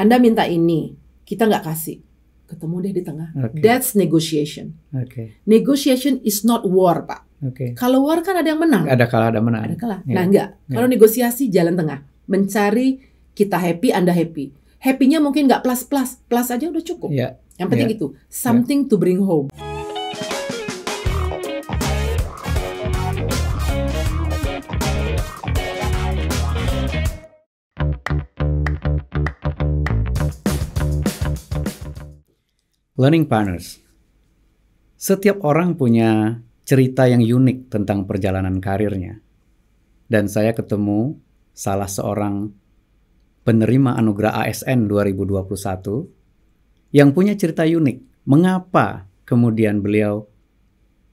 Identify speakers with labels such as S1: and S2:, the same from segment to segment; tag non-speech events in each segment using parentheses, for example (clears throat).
S1: Anda minta ini, kita nggak kasih. Ketemu deh di tengah. Okay. That's negotiation. Okay. Negotiation is not war, Pak. Okay. Kalau war kan ada yang menang. Ada
S2: kalah, ada menang. Ada kalah. Yeah. Nah, enggak.
S1: Yeah. Kalau negosiasi jalan tengah, mencari kita happy, Anda happy. Happy-nya mungkin nggak plus-plus, plus aja udah cukup. Yeah. Yang penting yeah. itu something yeah. to bring home.
S2: Learning Partners Setiap orang punya cerita yang unik tentang perjalanan karirnya. Dan saya ketemu salah seorang penerima anugerah ASN 2021 yang punya cerita unik. Mengapa kemudian beliau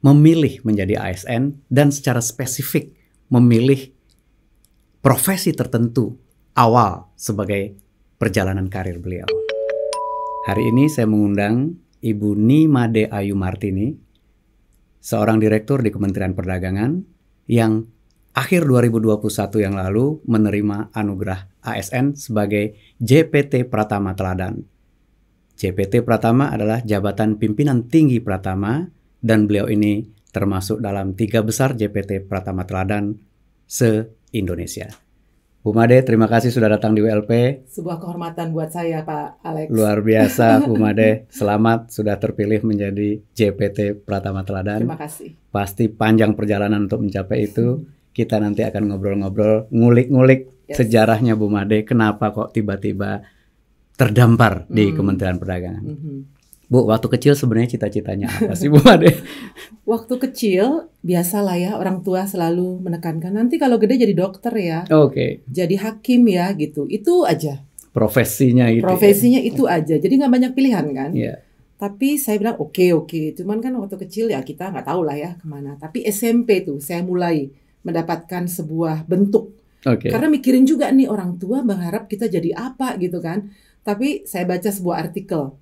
S2: memilih menjadi ASN dan secara spesifik memilih profesi tertentu awal sebagai perjalanan karir beliau. Hari ini saya mengundang Ibu Nima Nimade Ayu Martini, seorang direktur di Kementerian Perdagangan yang akhir 2021 yang lalu menerima anugerah ASN sebagai JPT Pratama Teladan. JPT Pratama adalah jabatan pimpinan tinggi Pratama dan beliau ini termasuk dalam tiga besar JPT Pratama Teladan se-Indonesia. Bu Made, terima kasih sudah datang di WLP.
S1: Sebuah kehormatan buat saya, Pak Alex. Luar
S2: biasa, Bu Made. (laughs) Selamat sudah terpilih menjadi JPT Pratama Teladan. Terima kasih. Pasti panjang perjalanan untuk mencapai itu. (laughs) Kita nanti akan ngobrol-ngobrol, ngulik-ngulik yes. sejarahnya Made. Kenapa kok tiba-tiba terdampar mm. di hmm. Kementerian Perdagangan. Mm -hmm. Bu, waktu kecil sebenarnya cita-citanya apa sih Bu Ade? (laughs)
S1: waktu kecil biasalah ya orang tua selalu menekankan nanti kalau gede jadi dokter ya. Oke. Okay. Jadi hakim ya gitu. Itu aja.
S2: Profesinya itu. Ya. Profesinya itu
S1: aja. Jadi nggak banyak pilihan kan? Iya. Yeah. Tapi saya bilang oke okay, oke. Okay. Cuman kan waktu kecil ya kita nggak tahu lah ya kemana. Tapi SMP tuh saya mulai mendapatkan sebuah bentuk. Okay. Karena mikirin juga nih orang tua berharap kita jadi apa gitu kan. Tapi saya baca sebuah artikel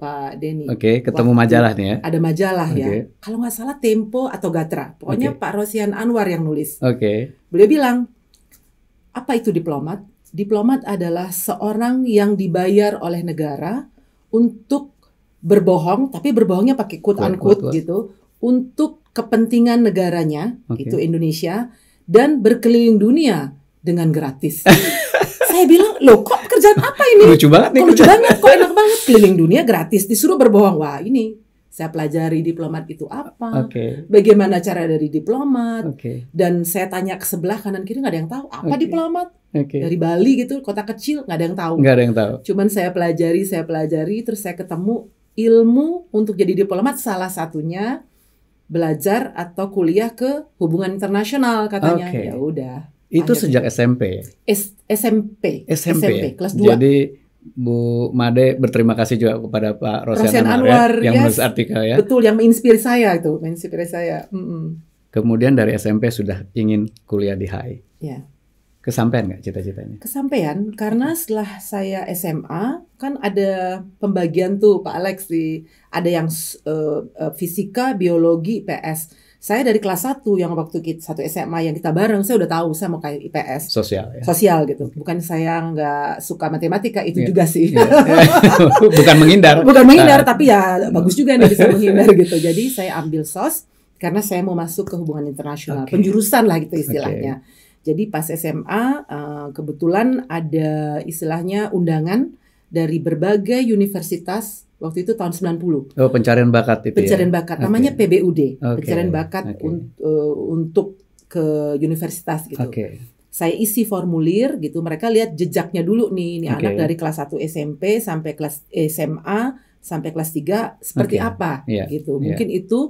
S1: Pak Denny. Oke, okay, ketemu majalah nih ya. Ada majalah okay. ya. Kalau nggak salah Tempo atau Gatra. Pokoknya okay. Pak Rosian Anwar yang nulis. Oke. Okay. Beliau bilang, apa itu diplomat? Diplomat adalah seorang yang dibayar oleh negara untuk berbohong, tapi berbohongnya pakai quote unquote gitu, untuk kepentingan negaranya, okay. itu Indonesia, dan berkeliling dunia dengan gratis. (laughs) saya bilang loh kok kerjaan apa ini lucu banget nih kok lucu banget kok enak banget keliling dunia gratis disuruh berbohong wah ini saya pelajari diplomat itu apa okay. bagaimana cara dari diplomat okay. dan saya tanya ke sebelah kanan kiri nggak ada yang tahu apa okay. diplomat okay. dari Bali gitu kota kecil nggak ada yang tahu nggak ada yang tahu cuman saya pelajari saya pelajari terus saya ketemu ilmu untuk jadi diplomat salah satunya belajar atau kuliah ke hubungan internasional katanya okay. ya udah itu
S2: Akhirnya. sejak SMP.
S1: S SMP. SMP. SMP kelas 2.
S2: Jadi Bu Made berterima kasih juga kepada Pak Rosian, Anwar, ya, Anwar yang yes, menulis artikel ya. Betul,
S1: yang menginspirasi saya itu, menginspirasi saya. Mm -mm.
S2: Kemudian dari SMP sudah ingin kuliah di HI. Ya. Kesampaian nggak cita-citanya?
S1: Kesampaian, karena setelah saya SMA kan ada pembagian tuh Pak Alex di ada yang uh, fisika, biologi, PS saya dari kelas 1 yang waktu kita satu SMA yang kita bareng, saya udah tahu saya mau kayak IPS. Sosial. Ya. Sosial gitu. Bukan saya nggak suka matematika itu yeah. juga sih. Yeah. (laughs) Bukan menghindar. (laughs) Bukan menghindar, nah. tapi ya bagus juga nih bisa menghindar (laughs) gitu. Jadi saya ambil sos karena saya mau masuk ke hubungan internasional, okay. penjurusan lah gitu istilahnya. Okay. Jadi pas SMA eh, kebetulan ada istilahnya undangan dari berbagai universitas Waktu itu tahun 90.
S2: Oh, pencarian bakat itu. Pencarian ya? bakat namanya
S1: PBUD, okay. pencarian bakat okay. un, uh, untuk ke universitas gitu. Okay. Saya isi formulir gitu, mereka lihat jejaknya dulu nih, ini okay. anak dari kelas 1 SMP sampai kelas SMA sampai kelas 3 seperti okay. apa yeah. gitu. Iya. Mungkin yeah. itu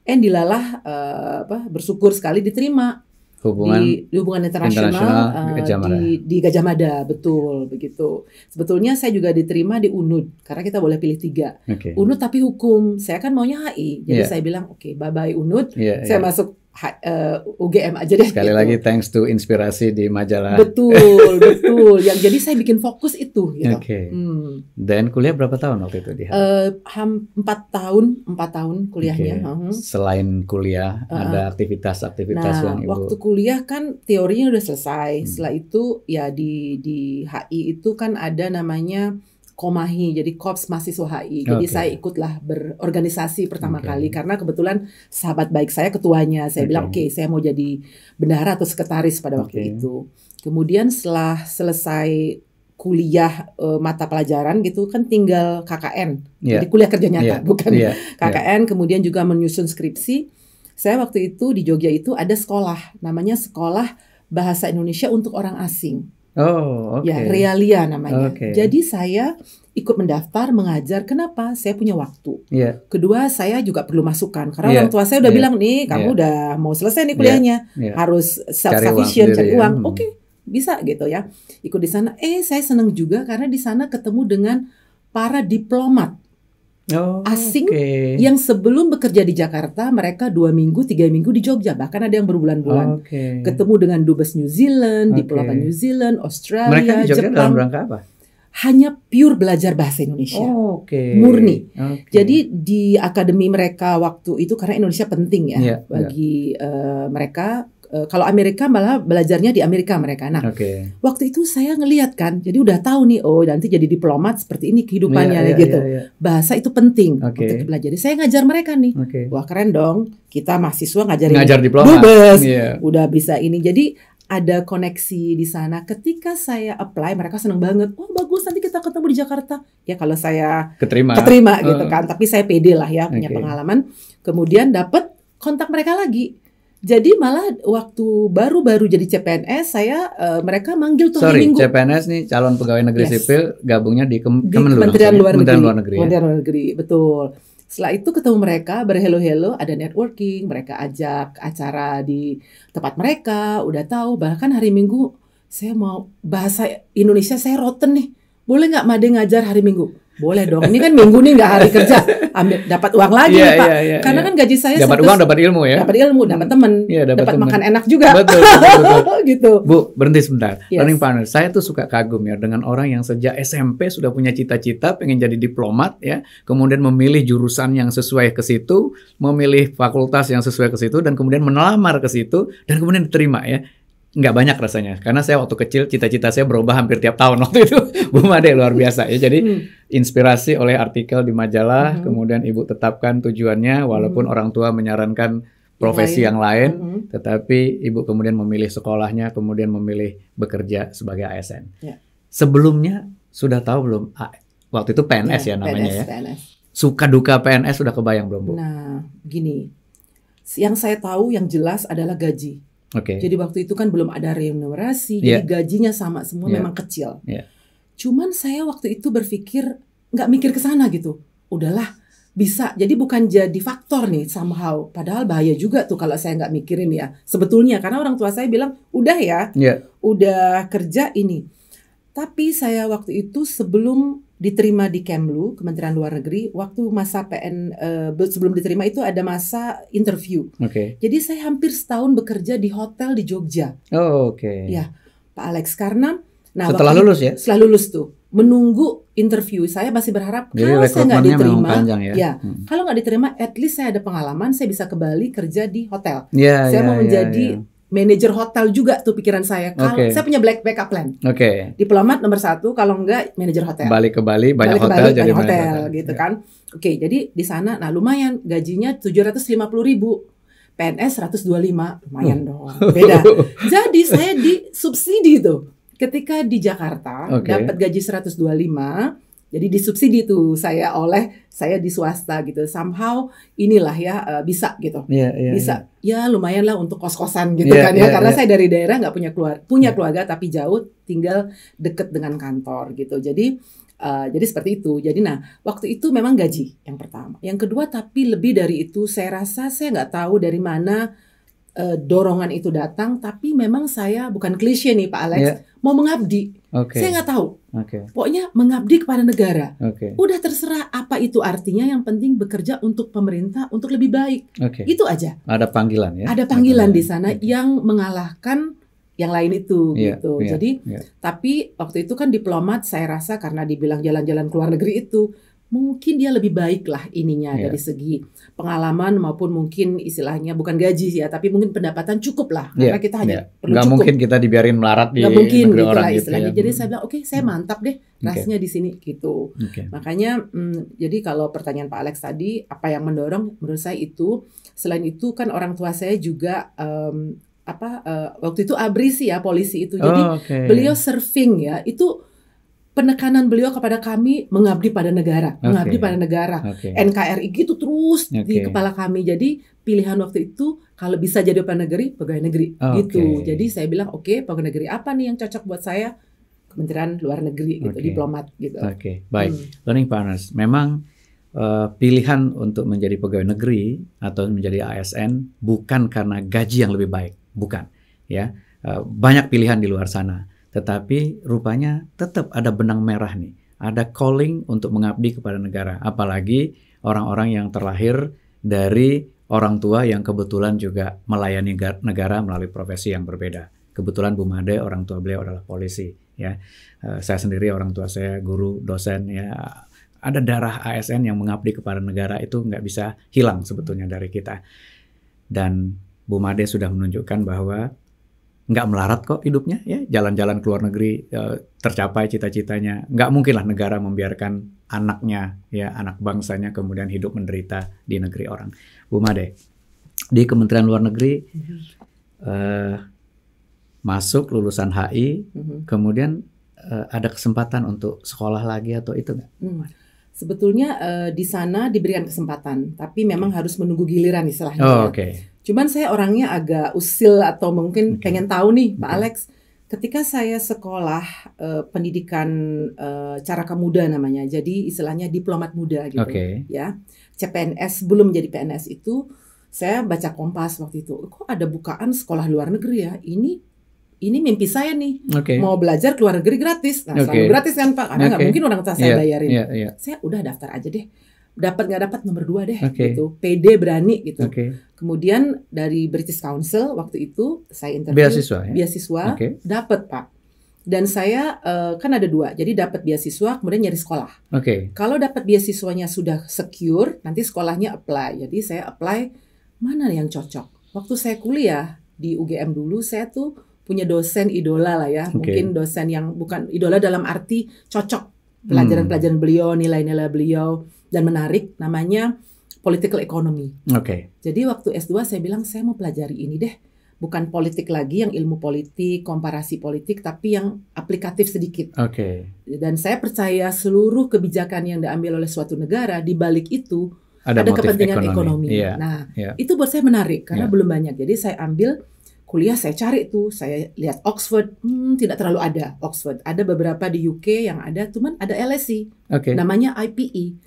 S1: Endilalah eh, uh, eh, apa bersyukur sekali diterima
S2: hubungan di, di
S1: hubungan internasional, uh, di, di Gajah Mada betul begitu sebetulnya saya juga diterima di UNUD karena kita boleh pilih tiga okay. UNUD tapi hukum saya kan maunya HI jadi yeah. saya bilang oke okay, bye bye UNUD yeah, saya yeah. masuk uh, eh, UGM aja deh. Sekali gitu. lagi
S2: thanks to inspirasi di majalah.
S1: Betul, betul. Yang jadi saya bikin fokus itu. Gitu. Oke. Okay. Hmm.
S2: Dan kuliah berapa tahun waktu itu di?
S1: Uh, empat tahun, empat tahun kuliahnya. Okay. Uh -huh. Hmm.
S2: Selain kuliah, uh -huh. ada aktivitas-aktivitas nah, yang ibu. waktu
S1: kuliah kan teorinya udah selesai. Hmm. Setelah itu ya di di HI itu kan ada namanya Komahi, jadi Kops mahasiswa HI. Jadi okay. saya ikutlah berorganisasi pertama okay. kali karena kebetulan sahabat baik saya ketuanya. Saya okay. bilang oke, okay, saya mau jadi bendahara atau sekretaris pada waktu okay. itu. Kemudian setelah selesai kuliah e, mata pelajaran gitu kan tinggal KKN. Yeah. Jadi kuliah kerja nyata yeah. bukan yeah. KKN, yeah. kemudian juga menyusun skripsi. Saya waktu itu di Jogja itu ada sekolah namanya Sekolah Bahasa Indonesia untuk Orang Asing.
S2: Oh, Okay. Ya, Realia namanya. Okay. Jadi
S1: saya ikut mendaftar mengajar. Kenapa? Saya punya waktu. Yeah. Kedua, saya juga perlu masukan karena yeah. orang tua saya udah yeah. bilang nih, kamu yeah. udah mau selesai nih iya. kuliahnya, yeah. Yeah. harus self sufficient, cari uang. Ya. uang. Hmm. Oke, okay, bisa gitu ya. Ikut di sana. Eh, saya seneng juga karena di sana ketemu dengan para diplomat Oh, asing okay. yang sebelum bekerja di Jakarta mereka dua minggu tiga minggu di Jogja bahkan ada yang berbulan-bulan okay. ketemu dengan dubes New Zealand okay. di Pulau New Zealand Australia mereka di Jogja Jepang dalam rangka apa hanya pure belajar bahasa Indonesia oh, okay. murni okay. jadi di akademi mereka waktu itu karena Indonesia penting ya yeah, iya. bagi yeah. Uh, mereka Eh, kalau Amerika malah belajarnya di Amerika mereka. Nah, okay. waktu itu saya ngelihat kan, jadi udah tahu nih, oh nanti jadi diplomat seperti ini kehidupannya yeah, yeah, gitu. Yeah, yeah. Bahasa itu penting okay. untuk belajar. Jadi saya ngajar mereka nih, okay. wah keren dong, kita mahasiswa ngajarin ngajar diplomat, dubes, yeah. udah bisa ini. Jadi ada koneksi di sana. Ketika saya apply, mereka seneng banget. Oh bagus, nanti kita ketemu di Jakarta. Ya kalau saya
S2: keterima, keterima uh. gitu kan.
S1: Tapi saya pede lah ya punya okay. pengalaman. Kemudian dapat kontak mereka lagi. Jadi malah waktu baru-baru jadi CPNS saya uh, mereka manggil tuh Sorry, minggu.
S2: CPNS nih calon pegawai negeri yes. sipil gabungnya di, Kem di Kemenlu, Kementerian Luar Negeri. Kementerian ya. Luar Negeri. Kementerian
S1: Luar Negeri, betul. Setelah itu ketemu mereka berhelo-helo, ada networking, mereka ajak acara di tempat mereka, udah tahu bahkan hari Minggu saya mau bahasa Indonesia saya roten nih. Boleh nggak Made ngajar hari Minggu? boleh dong. Ini kan minggu nih nggak hari kerja, ambil dapat uang lagi yeah, nih, Pak. Yeah, yeah, Karena yeah. kan gaji saya dapat uang, dapat ilmu ya. Dapat ilmu, dapat teman, yeah, dapat, makan enak juga. Betul, betul,
S2: betul. (laughs) gitu. Bu, berhenti sebentar. Yes. Learning partner. Saya tuh suka kagum ya dengan orang yang sejak SMP sudah punya cita-cita pengen jadi diplomat ya, kemudian memilih jurusan yang sesuai ke situ, memilih fakultas yang sesuai ke situ dan kemudian menelamar ke situ dan kemudian diterima ya nggak banyak rasanya karena saya waktu kecil cita-cita saya berubah hampir tiap tahun (laughs) waktu itu Bu Made luar biasa ya jadi hmm. inspirasi oleh artikel di majalah hmm. kemudian ibu tetapkan tujuannya walaupun hmm. orang tua menyarankan profesi yang lain, yang lain hmm. tetapi ibu kemudian memilih sekolahnya kemudian memilih bekerja sebagai ASN ya. sebelumnya sudah tahu belum waktu itu PNS ya, ya namanya PNS, ya PNS. suka duka PNS sudah kebayang belum Bu?
S1: Nah gini yang saya tahu yang jelas adalah gaji Okay. Jadi waktu itu kan belum ada remunerasi, yeah. jadi iya. gajinya sama semua yeah. memang kecil. Yeah. Cuman saya waktu itu berpikir nggak mikir ke sana gitu. Udahlah bisa. Jadi bukan jadi faktor nih somehow. Padahal bahaya juga tuh kalau saya nggak mikirin ya. Sebetulnya karena orang tua saya bilang udah ya, yeah. udah kerja ini. Tapi saya waktu itu sebelum diterima di Kemlu Kementerian Luar Negeri waktu masa PN uh, eh, sebelum diterima itu ada masa interview. Oke. Okay. Jadi saya hampir setahun bekerja di hotel di Jogja.
S2: Oh oke. Okay. Ya
S1: Pak Alex karena nah setelah waktu, lulus ya. Setelah lulus tuh menunggu interview saya masih berharap Jadi kalau saya nggak diterima panjang ya, ya hmm. kalau nggak diterima at least saya ada pengalaman saya bisa kembali kerja di hotel. Yeah, saya yeah, mau yeah, ya, menjadi yeah manajer hotel juga tuh pikiran saya. Kalau okay. saya punya black backup plan. Oke. Okay. Diplomat nomor satu, kalau enggak manajer hotel.
S2: Balik ke Bali, banyak Balik hotel, ke Bali, jadi banyak hotel, hotel
S1: gitu yeah. kan. Oke, okay, jadi di sana, nah lumayan gajinya tujuh ratus lima puluh ribu. PNS 125 lumayan dong beda. (laughs) Jadi saya disubsidi tuh. Ketika di Jakarta okay. dapat gaji 125, jadi disubsidi tuh saya oleh saya di swasta gitu. Somehow inilah ya eh, bisa gitu. Yeah, yeah, bisa. Yeah. Ya lumayan lah untuk kos-kosan gitu yeah, kan ya. Yeah, Karena yeah. saya dari daerah nggak punya keluarga, punya yeah. keluarga tapi jauh tinggal deket dengan kantor gitu. Jadi Uh, jadi seperti itu. Jadi nah waktu itu memang gaji yang pertama. Yang kedua tapi lebih dari itu saya rasa saya nggak tahu dari mana uh, dorongan itu datang. Tapi memang saya bukan klise nih Pak Alex yeah. mau mengabdi Okay. Saya nggak tahu. Okay. Pokoknya mengabdi kepada negara. Okay. Udah terserah apa itu artinya. Yang penting bekerja untuk pemerintah untuk lebih baik. Okay. Itu aja.
S2: Ada panggilan ya. Ada panggilan,
S1: di sana okay. yang mengalahkan yang lain itu yeah, gitu. Yeah, Jadi yeah. tapi waktu itu kan diplomat saya rasa karena dibilang jalan-jalan ke luar negeri itu mungkin dia lebih baik lah ininya yeah. dari segi pengalaman maupun mungkin istilahnya bukan gaji ya tapi mungkin pendapatan cukup lah yeah. karena kita hanya yeah. perlu Nggak cukup. mungkin
S2: kita dibiarin melarat di Nggak mungkin negeri gitu orang Gitu ya. Jadi saya
S1: bilang oke okay, saya hmm. mantap deh rasnya okay. di sini gitu. Okay. Makanya hmm, jadi kalau pertanyaan Pak Alex tadi apa yang mendorong menurut saya itu selain itu kan orang tua saya juga um, apa uh, waktu itu abri sih ya polisi itu. Jadi oh, okay. beliau surfing ya itu penekanan beliau kepada kami mengabdi pada negara, okay. mengabdi pada negara. Okay. NKRI gitu terus okay. di kepala kami. Jadi pilihan waktu itu kalau bisa jadi pegawai negeri, pegawai negeri okay. gitu. Jadi saya bilang oke, okay, pegawai negeri apa nih yang cocok buat saya? Kementerian Luar Negeri gitu, okay. diplomat gitu. Oke, okay. baik. Hmm.
S2: Learning partners. Memang uh, pilihan untuk menjadi pegawai negeri atau menjadi ASN bukan karena gaji yang lebih baik, bukan, ya. Uh, banyak pilihan di luar sana tetapi rupanya tetap ada benang merah nih, ada calling untuk mengabdi kepada negara, apalagi orang-orang yang terlahir dari orang tua yang kebetulan juga melayani negara melalui profesi yang berbeda. Kebetulan Bu Made orang tua beliau adalah polisi, ya. Eh, saya sendiri orang tua saya guru, dosen, ya ada darah ASN yang mengabdi kepada negara itu nggak bisa hilang sebetulnya dari kita. Dan Bu Made sudah menunjukkan bahwa nggak melarat kok hidupnya ya jalan-jalan ke luar negeri e, tercapai cita-citanya nggak mungkin lah negara membiarkan anaknya ya anak bangsanya kemudian hidup menderita di negeri orang Bu Made di Kementerian Luar Negeri mm masuk lulusan HI mm-hmm. kemudian e, ada kesempatan untuk sekolah lagi atau itu nggak?
S1: Mm-hmm. Sebetulnya uh, di sana diberikan kesempatan, tapi memang harus menunggu giliran istilahnya. Ya. Oh, Okay. Cuman saya orangnya agak usil atau mungkin okay. pengen tahu nih Pak Alex, ketika saya sekolah uh, pendidikan eh, cara kemuda namanya, jadi istilahnya diplomat muda gitu okay. ya. CPNS belum menjadi PNS itu saya baca Kompas waktu itu, kok ada bukaan sekolah luar negeri ya? Ini ini mimpi saya nih okay. mau belajar luar negeri gratis nah okay. selalu gratis kan pak karena nggak mungkin orang tua saya yeah. bayarin yeah, yeah. saya udah daftar aja deh dapat nggak dapat nomor dua deh okay. gitu PD berani gitu okay. kemudian dari British Council waktu itu saya interview beasiswa ya? beasiswa okay. dapat pak dan saya uh, kan ada dua jadi dapat beasiswa kemudian nyari sekolah okay. kalau dapat beasiswanya sudah secure nanti sekolahnya apply jadi saya apply mana yang cocok waktu saya kuliah di UGM dulu saya tuh punya dosen idola lah ya okay. mungkin dosen yang bukan idola dalam arti cocok
S2: pelajaran-pelajaran
S1: hmm. beliau nilai-nilai beliau dan menarik namanya political economy. Oke. Okay. Jadi waktu S2 saya bilang saya mau pelajari ini deh. Bukan politik lagi yang ilmu politik, komparasi politik, tapi yang aplikatif sedikit. Oke. Okay. Dan saya percaya seluruh kebijakan yang diambil oleh suatu negara di balik itu ada, ada kepentingan ekonomi. ekonomi. Yeah. Nah, yeah. itu buat saya menarik karena yeah. belum banyak. Jadi saya ambil kuliah saya cari tuh saya lihat Oxford hmm, tidak terlalu ada Oxford ada beberapa di UK yang ada cuman ada LSE okay. namanya IPE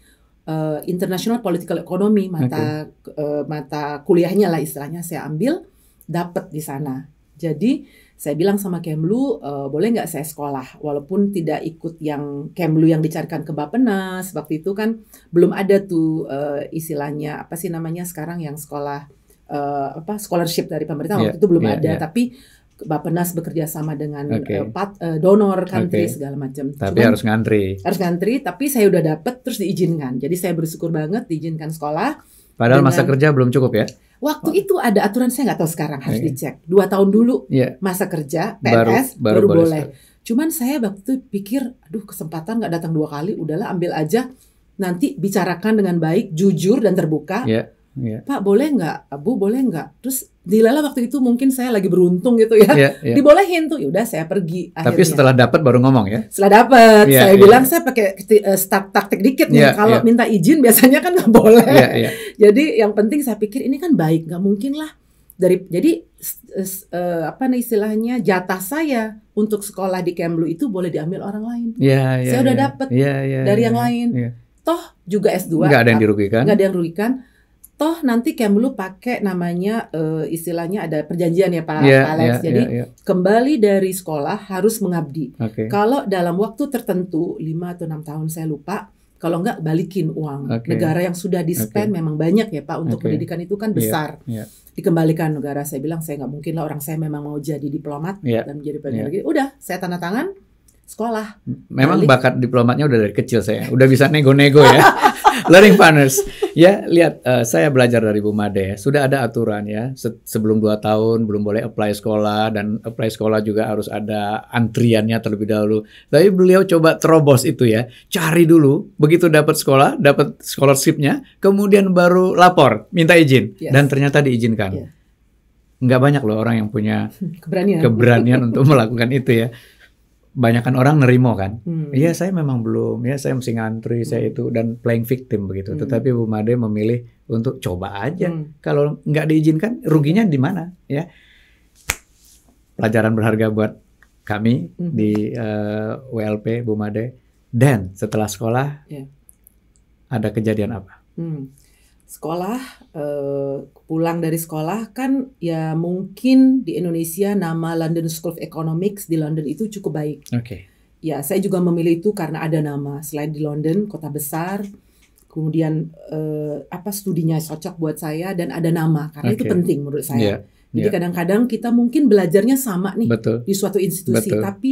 S1: uh, International Political Economy mata okay. uh, eh, mata kuliahnya lah istilahnya saya ambil dapat di sana. Jadi saya bilang sama Kemlu uh, boleh nggak saya sekolah walaupun tidak ikut yang Kemlu yang dicarikan ke Bapenas waktu itu kan belum ada tuh uh, istilahnya apa sih namanya sekarang yang sekolah uh, apa scholarship dari pemerintah yeah, waktu iya, itu belum yeah, ada yeah. tapi Bapenas bekerja sama dengan okay. uh, eh, pat, uh, donor country kan, okay. segala macam. Tapi Cuman, harus
S2: ngantri. Harus
S1: ngantri, tapi saya udah dapet terus diizinkan. Jadi saya bersyukur banget diizinkan sekolah. Padahal dengan, masa
S2: kerja belum cukup ya?
S1: Waktu oh. itu ada aturan saya nggak tahu sekarang harus okay. dicek. Dua tahun dulu yeah. masa kerja PNS baru, baru, baru boleh. boleh. Cuman saya waktu itu pikir, aduh kesempatan nggak datang dua kali, udahlah ambil aja. Nanti bicarakan dengan baik, jujur dan terbuka. Yeah Yeah. Pak boleh nggak, Bu boleh nggak? Terus dilala waktu itu mungkin saya lagi beruntung gitu ya, yeah, yeah. dibolehin tuh, yaudah saya pergi. Akhirnya. Tapi setelah
S2: dapat baru ngomong ya? Setelah dapat, yeah, saya yeah. bilang iya. saya
S1: pakai uh, taktik dikit nih. Iya, Kalau yeah. minta izin biasanya kan nggak boleh. Yeah, yeah. Jadi yang penting saya pikir ini kan baik, nggak mungkin lah dari jadi uh, apa nih istilahnya jatah saya untuk sekolah di Kemlu itu boleh diambil orang lain. Yeah, yeah, saya udah yeah. dapat yeah, yeah, dari yeah, yang iya. lain. Yeah. Toh juga S2. Nggak ada yang dirugikan. Nggak ada yang dirugikan toh nanti Kemlu pakai namanya uh, istilahnya ada perjanjian ya Pak, yeah, Alex. Yeah, Jadi yeah, yeah. kembali dari sekolah harus mengabdi. Okay. Kalau dalam waktu tertentu 5 atau 6 tahun saya lupa, kalau enggak balikin uang. Okay. Negara yang sudah di spend okay. memang banyak ya Pak untuk okay. pendidikan itu kan iya, besar. Yeah. Yeah. Dikembalikan negara saya bilang saya nggak mungkin lah orang saya memang mau jadi diplomat yeah. dan menjadi pendidik. Iya. Yeah. Udah, saya tanda tangan sekolah. Memang balik. bakat
S2: diplomatnya udah dari kecil saya. Udah bisa nego-nego ya. (laughs) learning partners. Ya, lihat uh, saya belajar dari Bu Made. Ya. Sudah ada aturan ya. Se sebelum 2 tahun belum boleh apply sekolah dan apply sekolah juga harus ada antriannya terlebih dahulu. Tapi beliau coba terobos itu ya. Cari dulu, begitu dapat sekolah, dapat scholarshipnya, kemudian baru lapor, minta izin yes. dan ternyata diizinkan. Yeah nggak banyak loh orang yang punya (laughs)
S1: keberanian, keberanian
S2: untuk melakukan itu ya banyakkan orang nerimo kan. Hmm. Iya hmm. saya memang belum, ya saya mesti ngantri, hmm. saya itu dan playing victim begitu. Hmm. Tetapi Bu Made memilih untuk coba aja. Hmm. Kalau nggak diizinkan ruginya di mana ya? Pelajaran berharga buat kami hmm. di uh, eh, WLP Bu Made. Dan setelah sekolah yeah. ada kejadian apa?
S1: Hmm sekolah uh, pulang dari sekolah kan ya mungkin di Indonesia nama London School of Economics di London itu cukup baik. Oke. Okay. Ya, saya juga memilih itu karena ada nama selain di London, kota besar, kemudian eh, apa studinya cocok buat saya dan ada nama karena okay. itu penting menurut saya. Yeah. Jadi ya. kadang-kadang kita mungkin belajarnya sama nih Betul. di suatu institusi, Betul. tapi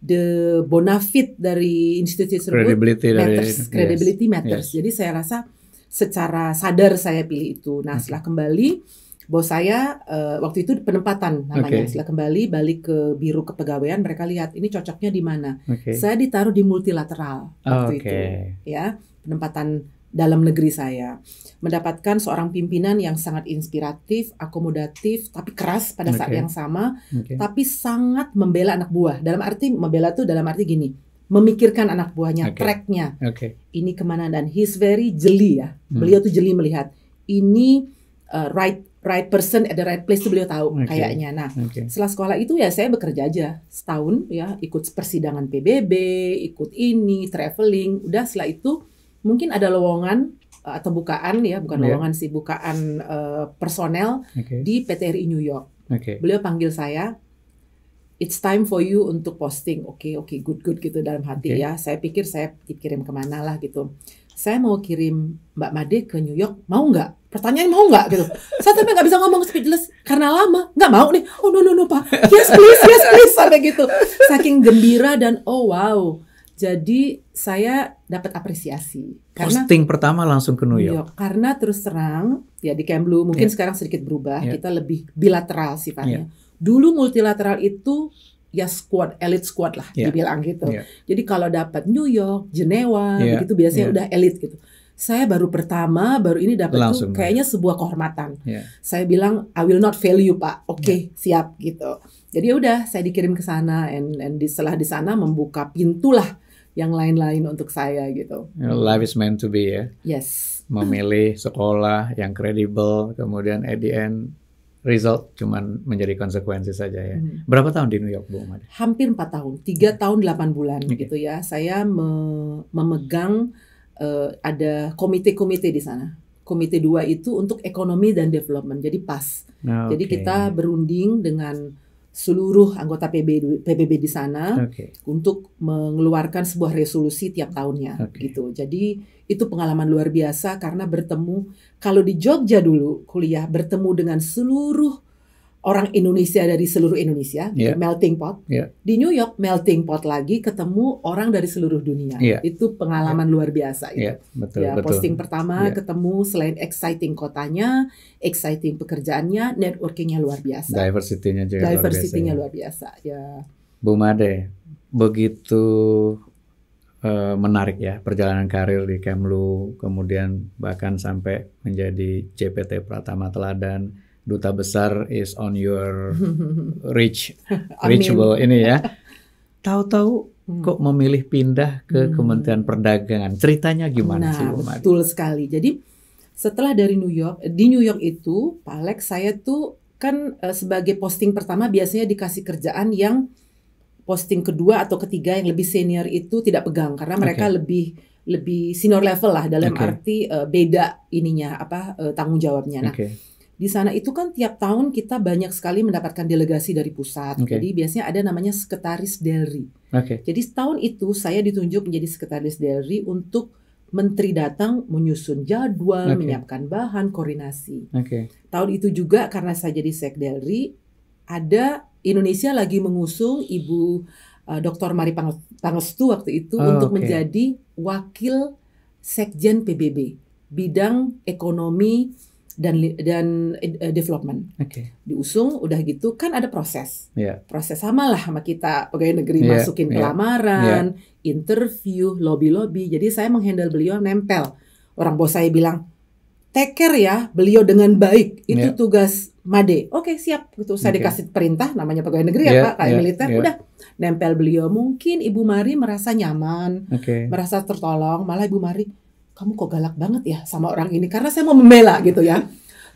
S1: the bonafit dari institusi tersebut credibility matters, dari, credibility matters. Yes. Jadi saya rasa secara sadar saya pilih itu. Nah, setelah kembali bos saya uh, waktu itu penempatan namanya okay. setelah kembali balik ke biru kepegawaian mereka lihat ini cocoknya di mana okay. saya ditaruh di multilateral waktu okay. itu ya penempatan dalam negeri saya mendapatkan seorang pimpinan yang sangat inspiratif akomodatif tapi keras pada saat yang sama okay. tapi sangat membela anak buah dalam arti membela tuh dalam arti gini memikirkan anak buahnya, okay. tracknya. Okay. Ini kemana dan he's very jeli ya. Hmm. Beliau tuh jeli melihat ini uh, right right person at the right place tuh beliau tahu okay. kayaknya. Nah, okay. setelah sekolah itu ya saya bekerja aja setahun ya, ikut persidangan PBB, ikut ini, traveling. Udah setelah itu mungkin ada lowongan uh, atau bukaan ya, bukan yeah. lowongan sih, bukaan uh, personel okay. di PTRI New York. Okay. Beliau panggil saya, it's time for you untuk posting. Oke, okay, oke, okay, good, good gitu dalam hati okay. ya. Saya pikir saya dikirim kemana lah gitu. Saya mau kirim Mbak Made ke New York, mau nggak? Pertanyaan mau nggak gitu. Saya sampai nggak bisa ngomong speechless karena lama, nggak mau nih. Oh no no no pak, yes please, yes please sampai gitu. Saking gembira dan oh wow. Jadi saya dapat apresiasi. Karena, Posting
S2: pertama langsung ke New York. York.
S1: Karena terus terang ya di Kemlu mungkin yeah. sekarang sedikit berubah. Yeah. Kita lebih bilateral sifatnya. Yeah dulu multilateral itu ya squad elite squad lah yeah. dibilang gitu. Yeah. Jadi kalau dapat New York, Jenewa, yeah. begitu biasanya yeah. udah elit gitu. Saya baru pertama, baru ini dapat tuh ya. kayaknya sebuah kehormatan. Yeah. Saya bilang I will not fail you pak. Oke okay, ya. yeah. siap gitu. Jadi ya udah saya dikirim ke sana and, and di, setelah di sana membuka pintulah yang lain-lain untuk saya gitu. You know,
S2: life is meant to be ya. Yes. Memilih sekolah yang kredibel, kemudian at the end result cuman menjadi konsekuensi saja ya. Hmm. Berapa tahun di New York
S1: Bu Umar? Hampir 4 tahun, 3 hmm. tahun 8 bulan okay. gitu ya. Saya me memegang uh, ada komite-komite di sana. Komite dua itu untuk ekonomi dan development. Jadi pas.
S2: Okay. Jadi kita
S1: berunding dengan seluruh anggota PB, PBB di sana okay. untuk mengeluarkan sebuah resolusi tiap tahunnya okay. gitu. Jadi itu pengalaman luar biasa karena bertemu kalau di Jogja dulu kuliah bertemu dengan seluruh orang Indonesia dari seluruh Indonesia, gitu, yeah. melting pot. Yeah. Di New York melting pot lagi ketemu orang dari seluruh dunia. Yeah. Itu pengalaman yeah. luar biasa gitu.
S2: Yeah. Betul, ya, betul. posting
S1: pertama yeah. ketemu selain exciting kotanya, exciting pekerjaannya, networkingnya luar biasa.
S2: diversity juga diversity luar
S1: biasa. Luar ya. ya.
S2: Bu Made, begitu eh, menarik ya perjalanan karir di Kemlu, kemudian bahkan sampai menjadi CPT Pratama Teladan duta besar is on your (laughs) reach reachable ini ya. (laughs) Tahu-tahu hmm. kok memilih pindah ke hmm. Kementerian Perdagangan. Ceritanya gimana nah, sih, Umar? Betul
S1: sekali. Jadi setelah dari New York, di New York itu Pak Alex saya tuh kan eh, sebagai posting pertama biasanya dikasih kerjaan yang posting kedua atau ketiga yang lebih senior itu tidak pegang karena mereka okay. lebih lebih senior level lah dalam okay. arti uh, beda ininya apa uh, tanggung jawabnya. Nah, okay di sana itu kan tiap tahun kita banyak sekali mendapatkan delegasi dari pusat. Okay. Jadi biasanya ada namanya sekretaris Delri. Okay. Jadi setahun itu saya ditunjuk menjadi sekretaris Delri untuk menteri datang menyusun jadwal, okay. menyiapkan bahan, koordinasi. Okay. Tahun itu juga karena saya jadi sekdelri ada Indonesia lagi mengusung Ibu uh, eh, Dr. Mari Pangestu waktu itu oh, untuk okay. menjadi wakil sekjen PBB bidang ekonomi dan dan uh, development. Okay. Diusung udah gitu kan ada proses. Yeah. Proses samalah sama kita pegawai negeri yeah. masukin iya. pelamaran, yeah. interview, lobby-lobby. Jadi saya menghandle beliau nempel. Orang bos saya bilang, "Take care ya beliau dengan baik. Itu yeah. tugas Made." Oke, okay, siap. itu saya okay. dikasih perintah namanya pegawai negeri yeah, ya iya, Pak, kayak yeah, militer. Yeah. Udah nempel beliau. Mungkin Ibu Mari merasa nyaman, okay. merasa tertolong, malah Ibu Mari kamu kok galak banget ya sama orang ini karena saya mau membela gitu ya.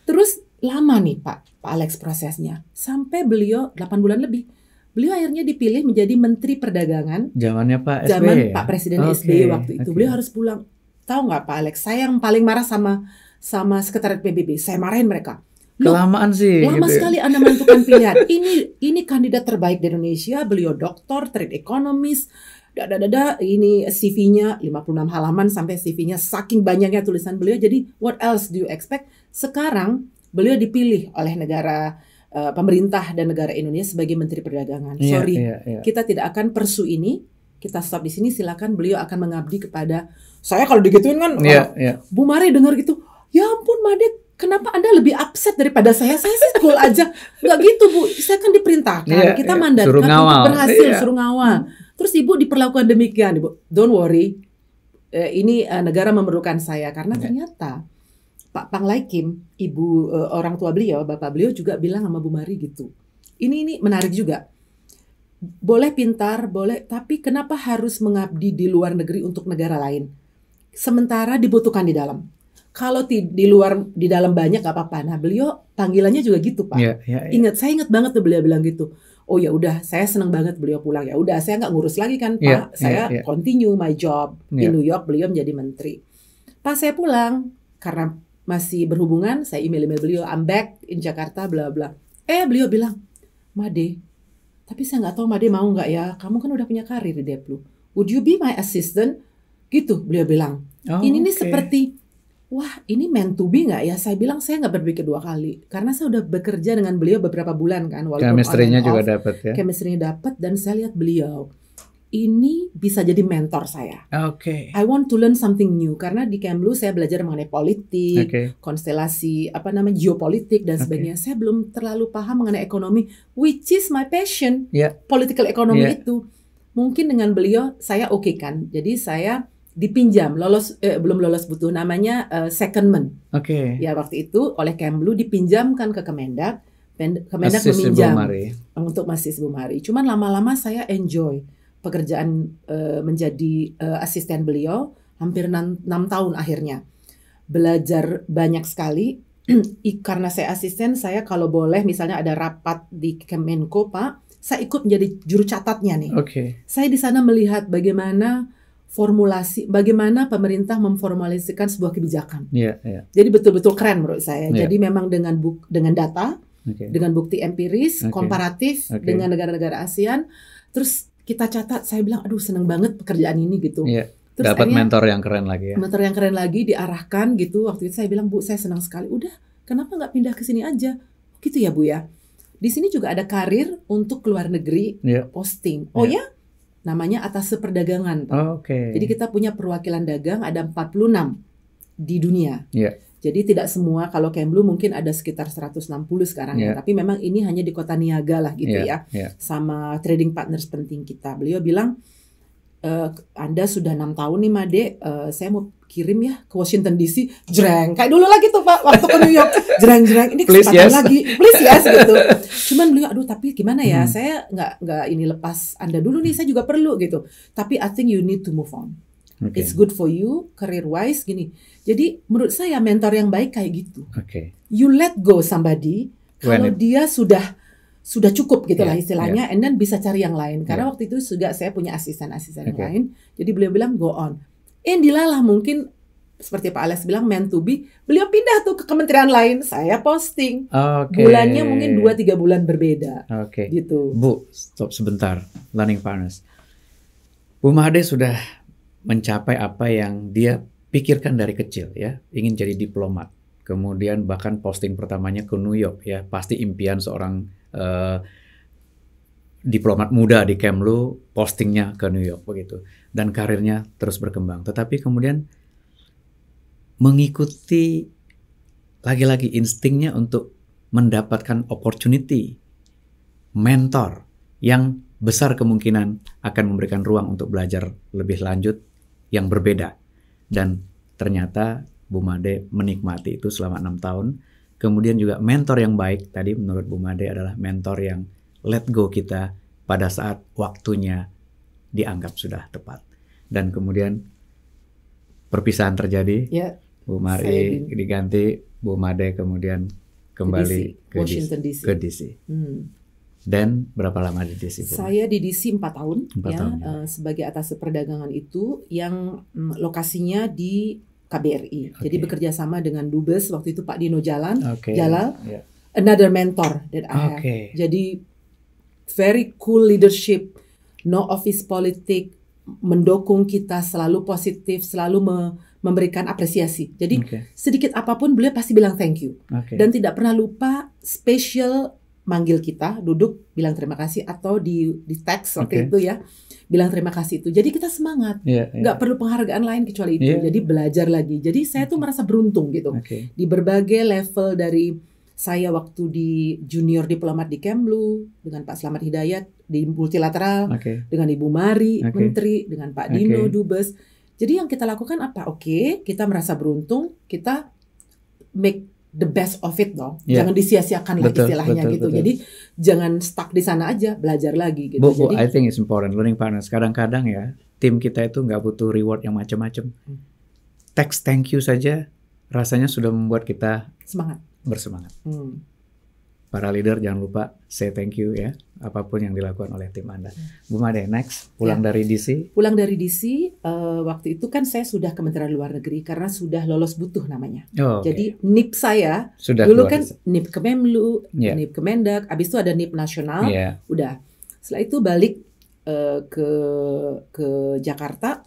S1: Terus lama nih Pak Pak Alex prosesnya sampai beliau 8 bulan lebih. Beliau akhirnya dipilih menjadi Menteri Perdagangan.
S2: Zamannya Pak SBY. Zaman ya? Pak Presiden okay, SBY waktu itu. Okay. Beliau
S1: harus pulang. Tahu nggak Pak Alex? Saya yang paling marah sama sama sekretariat PBB. Saya marahin mereka. Loh, Kelamaan sih. Lama gitu. Ya. sekali Anda menentukan pilihan. ini ini kandidat terbaik di Indonesia. Beliau doktor, trade economist, dada dada ini CV-nya 56 halaman sampai CV-nya saking banyaknya tulisan beliau. Jadi what else do you expect? Sekarang beliau dipilih oleh negara uh, pemerintah dan negara Indonesia sebagai menteri perdagangan. Yeah, Sorry, yeah, yeah. kita tidak akan persu ini. Kita stop di sini. Silakan beliau akan mengabdi kepada saya kalau digituin kan. Yeah, oh, yeah. Bu Mari dengar gitu. Ya ampun, Made kenapa Anda lebih upset daripada saya? Saya sih cool aja. nggak gitu, Bu. Saya kan diperintahkan. Yeah, kita yeah. mandatkan untuk berhasil, yeah. suruh ngawal. Hmm. Terus ibu diperlakukan demikian, ibu. Don't worry, eh, ini eh, negara memerlukan saya karena yeah. ternyata Pak Pang Kim, ibu eh, orang tua beliau, bapak beliau juga bilang sama Bu Mari gitu. Ini ini menarik juga. Boleh pintar, boleh, tapi kenapa harus mengabdi di luar negeri untuk negara lain? Sementara dibutuhkan di dalam kalau di, di luar di dalam banyak apa-apa. Nah beliau panggilannya juga gitu pak. Yeah, yeah, yeah. Ingat saya ingat banget tuh beliau bilang gitu oh ya udah saya seneng banget beliau pulang ya udah saya nggak ngurus lagi kan iya, pak iya, saya yeah, yeah. continue my job yeah. di iya. New York beliau menjadi menteri pas saya pulang karena masih berhubungan saya email email beliau I'm back in Jakarta bla bla eh beliau bilang Made tapi saya nggak tahu Made mau nggak ya kamu kan udah punya karir di Deplu would you be my assistant gitu beliau bilang oh, ini okay. nih seperti wah ini meant to be nggak ya? Saya bilang saya nggak berpikir dua kali karena saya udah bekerja dengan beliau beberapa bulan kan. Kemistrinya juga dapat ya. Kemistrinya dapat dan saya lihat beliau ini bisa jadi mentor saya. Oke. Okay. I want to learn something new karena di Kemlu saya belajar mengenai politik, okay. konstelasi apa namanya geopolitik dan sebagainya. Okay. Saya belum terlalu paham mengenai ekonomi, which is my passion. Yeah. Political economy yeah. itu mungkin dengan beliau saya oke okay kan. Jadi saya dipinjam lolos eh, belum lolos butuh namanya uh, eh, secondment.
S2: Oke. Okay. Ya
S1: waktu itu oleh Kemlu dipinjamkan ke Kemendak, Kemendak Asis meminjam Bumari. untuk masih hari. Cuman lama-lama saya enjoy pekerjaan uh, menjadi uh, asisten beliau hampir 6, 6 tahun akhirnya. Belajar banyak sekali (clears throat) karena saya asisten saya kalau boleh misalnya ada rapat di Kemenko Pak, saya ikut menjadi juru catatnya nih. Oke. Okay. Saya di sana melihat bagaimana formulasi bagaimana pemerintah memformalisasikan sebuah kebijakan. Yeah, yeah. Jadi betul-betul keren menurut saya. Yeah. Jadi memang dengan buk dengan data, okay. dengan bukti empiris, okay. komparatif okay. dengan negara-negara ASEAN, terus kita catat. Saya bilang, aduh seneng banget pekerjaan ini gitu.
S2: Yeah. Terus dapat mentor yang keren lagi ya. Mentor
S1: yang keren lagi diarahkan gitu. Waktu itu saya bilang, "Bu, saya senang sekali. Udah, kenapa nggak pindah ke sini aja?" Gitu ya, Bu ya. Di sini juga ada karir untuk keluar negeri yeah. posting. Iya. Oh yeah. ya, namanya atas perdagangan.
S2: Oke. Okay. Jadi kita
S1: punya perwakilan dagang ada 46 di dunia. Yeah. Jadi tidak semua kalau kemblu mungkin ada sekitar 160 sekarang yeah. ya, iya. tapi memang ini hanya di Kota Niaga lah gitu yeah. ya. Yeah. Sama trading partners penting kita. Beliau bilang e, Anda sudah enam tahun nih Made, uh, eh, saya mau kirim ya ke Washington DC, jreng. Kayak dulu lagi tuh Pak waktu ke New York, jreng-jreng. (laughs) Ini kesempatan yes. lagi. Please yes gitu. (laughs) cuman beliau aduh tapi gimana ya hmm. saya nggak nggak ini lepas anda dulu nih saya juga perlu gitu tapi I think you need to move on okay. it's good for you career wise gini jadi menurut saya mentor yang baik kayak gitu okay. you let go somebody kalau it... dia sudah sudah cukup gitu yeah, lah istilahnya yeah. and then bisa cari yang lain karena yeah. waktu itu juga saya punya asisten-asisten okay. yang lain jadi beliau bilang go on inilah lah mungkin seperti Pak Alex bilang man to be, beliau pindah tuh ke kementerian lain, saya posting.
S2: Okay. Bulannya mungkin 2
S1: 3 bulan berbeda.
S2: Oke. Okay. Gitu. Bu, stop sebentar. Learning partners. Bu Mahade sudah mencapai apa yang dia pikirkan dari kecil ya, ingin jadi diplomat. Kemudian bahkan posting pertamanya ke New York ya, pasti impian seorang uh, diplomat muda di Kemlu postingnya ke New York begitu dan karirnya terus berkembang. Tetapi kemudian mengikuti lagi-lagi instingnya untuk mendapatkan opportunity mentor yang besar kemungkinan akan memberikan ruang untuk belajar lebih lanjut yang berbeda. Dan ternyata Bu Made menikmati itu selama enam tahun. Kemudian juga mentor yang baik tadi menurut Bu Made adalah mentor yang let go kita pada saat waktunya dianggap sudah tepat. Dan kemudian perpisahan terjadi. Yeah. Bu Mari diganti Bu Made kemudian kembali ke DC. Washington DC. Ke DC. Hmm. Dan berapa lama di DC? Bu? Saya
S1: di DC 4 tahun, 4 ya, tahun Uh, sebagai atas perdagangan itu yang um, lokasinya di KBRI. Okay. Jadi bekerja sama dengan Dubes waktu itu Pak Dino Jalan, okay. yeah. another mentor that I have. Jadi very cool leadership, no office politik, mendukung kita selalu positif, selalu me, memberikan apresiasi. Jadi okay. sedikit apapun beliau pasti bilang thank you okay. dan tidak pernah lupa special manggil kita duduk bilang terima kasih atau di di teks waktu okay. itu ya bilang terima kasih itu. Jadi kita semangat, yeah, yeah. nggak perlu penghargaan lain kecuali itu. Yeah. Jadi belajar lagi. Jadi saya tuh merasa beruntung gitu okay. di berbagai level dari saya waktu di junior diplomat di Kemlu dengan Pak Selamat Hidayat di multilateral okay. dengan Ibu Mari okay. Menteri dengan Pak Dino okay. Dubes jadi yang kita lakukan apa? Oke, okay, kita merasa beruntung, kita make the best of it dong. Yeah. Jangan disia-siakan lah istilahnya betul, gitu. Betul. Jadi jangan stuck di sana aja, belajar lagi gitu. Bu, Jadi, I
S2: think it's important learning partners. Kadang-kadang ya tim kita itu nggak butuh reward yang macam-macam. Hmm. Text thank you saja rasanya sudah membuat kita semangat bersemangat. Hmm para leader jangan lupa say thank you ya apapun yang dilakukan oleh tim Anda. Bu Made, next pulang ya. dari DC.
S1: Pulang dari DC uh, eh, waktu itu kan saya sudah Kementerian Luar Negeri karena sudah lolos butuh namanya. Oh, Jadi NIP saya sudah dulu kan bisa. NIP Kemenlu, yeah. NIP Kemendak, habis itu ada NIP nasional, yeah. udah. Setelah itu balik uh, ke ke Jakarta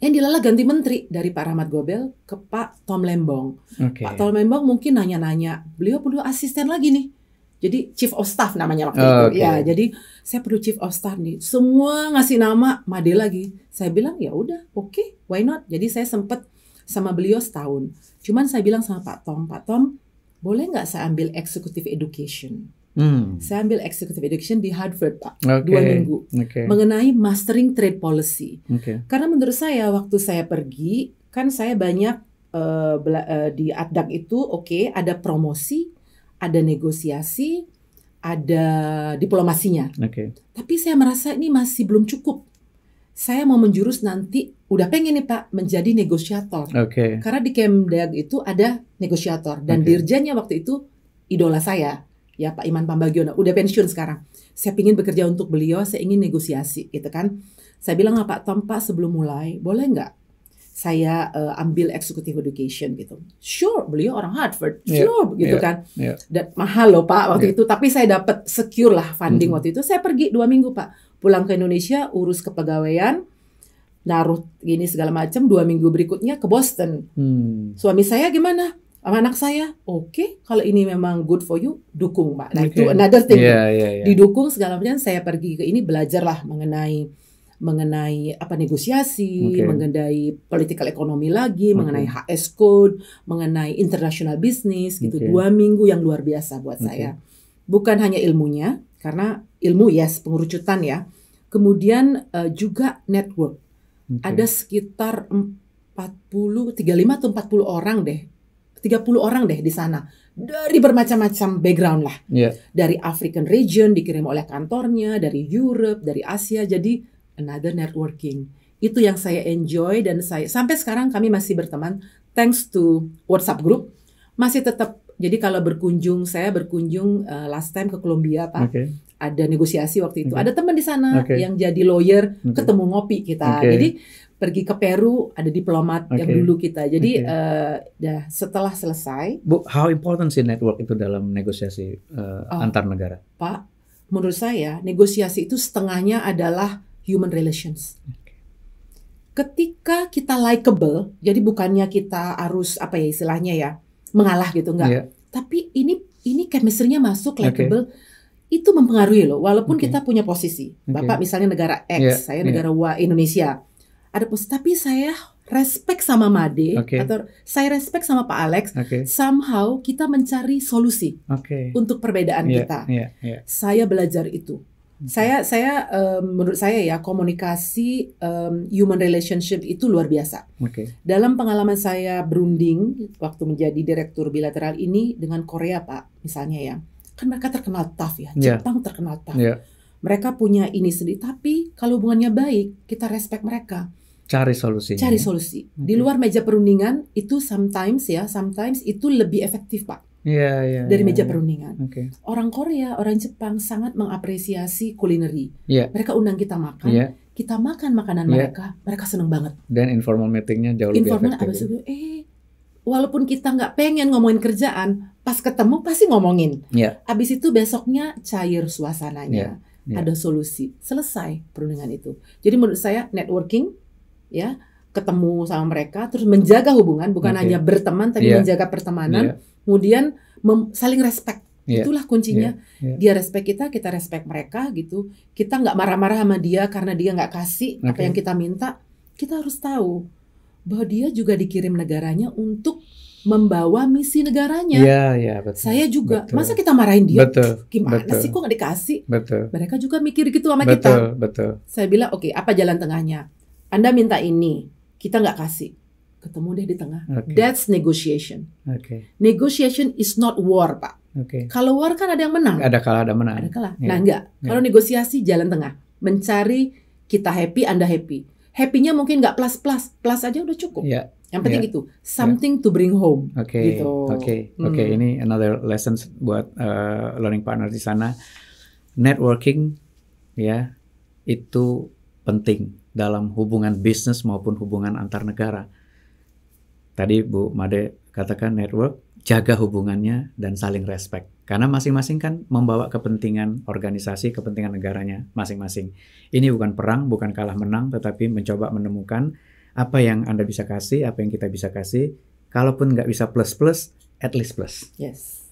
S1: yang dilala ganti menteri dari Pak Rahmat Gobel ke Pak Tom Lembong. Okay. Pak Tom Lembong mungkin nanya-nanya, beliau perlu asisten lagi nih jadi chief of staff namanya waktu oh, itu. Okay. Ya, jadi saya perlu chief of staff nih. Semua ngasih nama Made lagi. Saya bilang ya udah, oke, okay, why not? Jadi saya sempat sama beliau setahun. Cuman saya bilang sama Pak Tom, Pak Tom, boleh nggak saya ambil executive education? Hmm. Saya ambil executive education di Harvard pak okay. dua minggu okay. mengenai mastering trade policy. Okay. Karena menurut saya waktu saya pergi kan saya banyak uh, uh, di adak itu oke okay, ada promosi ada negosiasi, ada diplomasinya. Okay. Tapi saya merasa ini masih belum cukup. Saya mau menjurus nanti udah pengen nih Pak menjadi negosiator.
S2: Okay. Karena
S1: di Kemdag itu ada negosiator dan okay. dirjanya waktu itu idola saya ya Pak Iman Pambagiono udah pensiun sekarang. Saya pingin bekerja untuk beliau, saya ingin negosiasi gitu kan. Saya bilang ah, Pak Tom Pak sebelum mulai boleh nggak saya uh, ambil executive education gitu. Sure, beliau orang Harvard, iya, sure yeah, gitu yeah, kan. Yeah. Dan mahal loh Pak waktu yeah. itu, tapi saya dapat secure lah funding mm -hmm. waktu itu. Saya pergi dua minggu Pak, pulang ke Indonesia urus kepegawaian, naruh gini segala macam. Dua minggu berikutnya ke Boston. Hmm. Suami saya gimana? Sama anak saya, oke, okay, kalau ini memang good for you, dukung Pak. Nah okay. itu another thing, yeah, yeah, yeah. didukung segala macam. Saya pergi ke ini belajarlah mengenai mengenai apa negosiasi, okay. mengenai political economy lagi, okay. mengenai HS code, mengenai international business gitu. Dua minggu yang luar biasa buat okay. saya. Bukan hanya ilmunya, karena ilmu yes pengurucutan ya. Kemudian uh, juga network. Okay. Ada sekitar 40, 35 atau 40 orang deh 30 orang deh di sana dari bermacam-macam background lah. Yeah. Dari African region dikirim oleh kantornya, dari Europe, dari Asia. Jadi another networking. Itu yang saya enjoy dan saya sampai sekarang kami masih berteman thanks to WhatsApp group. Masih tetap jadi kalau berkunjung saya berkunjung uh, last time ke Kolombia Pak. Okay. Ada negosiasi waktu itu. Okay. Ada teman di sana okay. yang jadi lawyer, okay. ketemu ngopi kita. Okay. Jadi pergi ke Peru ada diplomat okay. yang dulu kita. Jadi okay. uh, eh, ya, setelah selesai.
S2: Bu, how important sih network itu dalam negosiasi uh, oh, antar negara?
S1: Pak, menurut saya negosiasi itu setengahnya adalah human relations. Ketika kita likable, jadi bukannya kita harus apa ya istilahnya ya mengalah gitu enggak. Yeah. Tapi ini ini chemistry-nya masuk likable. Okay itu mempengaruhi loh walaupun okay. kita punya posisi bapak misalnya negara X yeah, saya iya. negara yeah. Y Indonesia ada pos. tapi saya respect sama Made okay. atau saya respect sama Pak Alex okay. somehow kita mencari solusi okay. untuk perbedaan yeah, kita yeah, yeah. saya belajar itu saya saya um, menurut saya ya komunikasi um, human relationship itu luar biasa. Okay. Dalam pengalaman saya berunding waktu menjadi direktur bilateral ini dengan Korea Pak misalnya ya, kan mereka terkenal tough ya, ya. Jepang yeah. terkenal tough. Yeah. Mereka punya ini sendiri, tapi kalau hubungannya baik, kita respect mereka.
S2: Cari ya. solusi. Cari solusi. Okay. Di luar
S1: meja perundingan itu sometimes ya, sometimes itu lebih efektif Pak.
S2: Yeah, yeah, dari yeah, meja iya. perundingan.
S1: Okay. Orang Korea, orang Jepang sangat mengapresiasi kulineri. Yeah. Mereka undang kita makan, yeah. kita makan makanan yeah. mereka, mereka seneng banget.
S2: Dan informal meetingnya jauh informal lebih efektif. Informal abis ya. itu,
S1: eh, walaupun kita nggak pengen ngomongin kerjaan, pas ketemu pasti ngomongin. Yeah. Abis itu besoknya cair suasananya, yeah. Yeah. ada solusi, selesai perundingan itu. Jadi menurut saya networking, ya ketemu sama mereka, terus menjaga hubungan, bukan okay. hanya berteman, tapi yeah. menjaga pertemanan. Yeah kemudian saling respect yeah. itulah kuncinya yeah. Yeah. dia respect kita kita respect mereka gitu kita nggak marah-marah sama dia karena dia nggak kasih okay. apa yang kita minta kita harus tahu bahwa dia juga dikirim negaranya untuk membawa misi negaranya. Iya, iya, betul. Saya juga. Betul. Masa kita marahin dia?
S2: Betul. Gimana betul, sih kok gak dikasih? Betul.
S1: Mereka juga mikir gitu sama betul, kita. Betul, betul. Saya bilang, oke, okay, apa jalan tengahnya? Anda minta ini, kita nggak kasih ketemu deh di tengah. Okay. That's negotiation. Okay. Negotiation is not war, Pak. Okay. Kalau war kan ada yang menang. Ada
S2: kalah, ada menang. Ada kalah. Yeah. Nah, enggak. Yeah. Kalau
S1: negosiasi jalan tengah, mencari kita happy, Anda happy. Happy-nya mungkin nggak plus-plus, plus aja udah cukup. Yeah. Yang penting yeah. itu iya. something yeah. to bring home. Oke, okay. gitu. oke, okay. Hmm. oke. Okay.
S2: Ini another lesson buat uh, learning partner di sana. Networking, ya, itu penting dalam hubungan bisnis maupun hubungan antar negara tadi Bu Made katakan network, jaga hubungannya dan saling respect. Karena masing-masing kan membawa kepentingan organisasi, kepentingan negaranya masing-masing. Ini bukan perang, bukan kalah menang, tetapi mencoba menemukan apa yang Anda bisa kasih, apa yang kita bisa kasih. Kalaupun nggak bisa plus-plus, at least plus. Yes.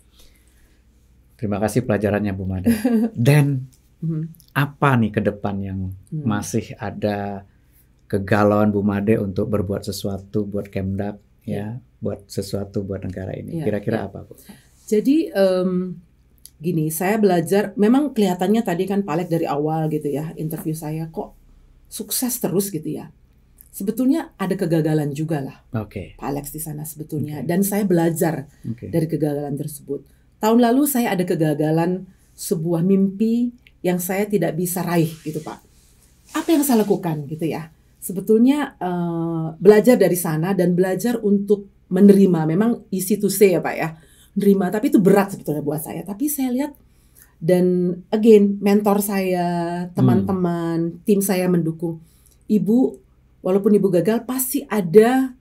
S2: Terima kasih pelajarannya Bu Made (laughs) Dan mm-hmm. apa nih ke depan yang hmm. masih ada kegalauan Bu Made untuk berbuat sesuatu buat Kemdak ya iya. buat sesuatu buat negara ini. Iya, Kira-kira iya. apa, Bu?
S1: Jadi um, gini, saya belajar memang kelihatannya tadi kan Palek dari awal gitu ya, interview saya kok sukses terus gitu ya. Sebetulnya ada kegagalan juga lah. Oke. Okay. Pak Alex di sana sebetulnya okay. dan saya belajar okay. dari kegagalan tersebut. Tahun lalu saya ada kegagalan sebuah mimpi yang saya tidak bisa raih gitu, Pak. Apa yang saya lakukan gitu ya? sebetulnya uh, belajar dari sana dan belajar untuk menerima. Memang easy to say ya Pak ya, menerima. Tapi itu berat sebetulnya buat saya. Tapi saya lihat dan again mentor saya, teman-teman, hmm. tim saya mendukung. Ibu, walaupun ibu gagal, pasti ada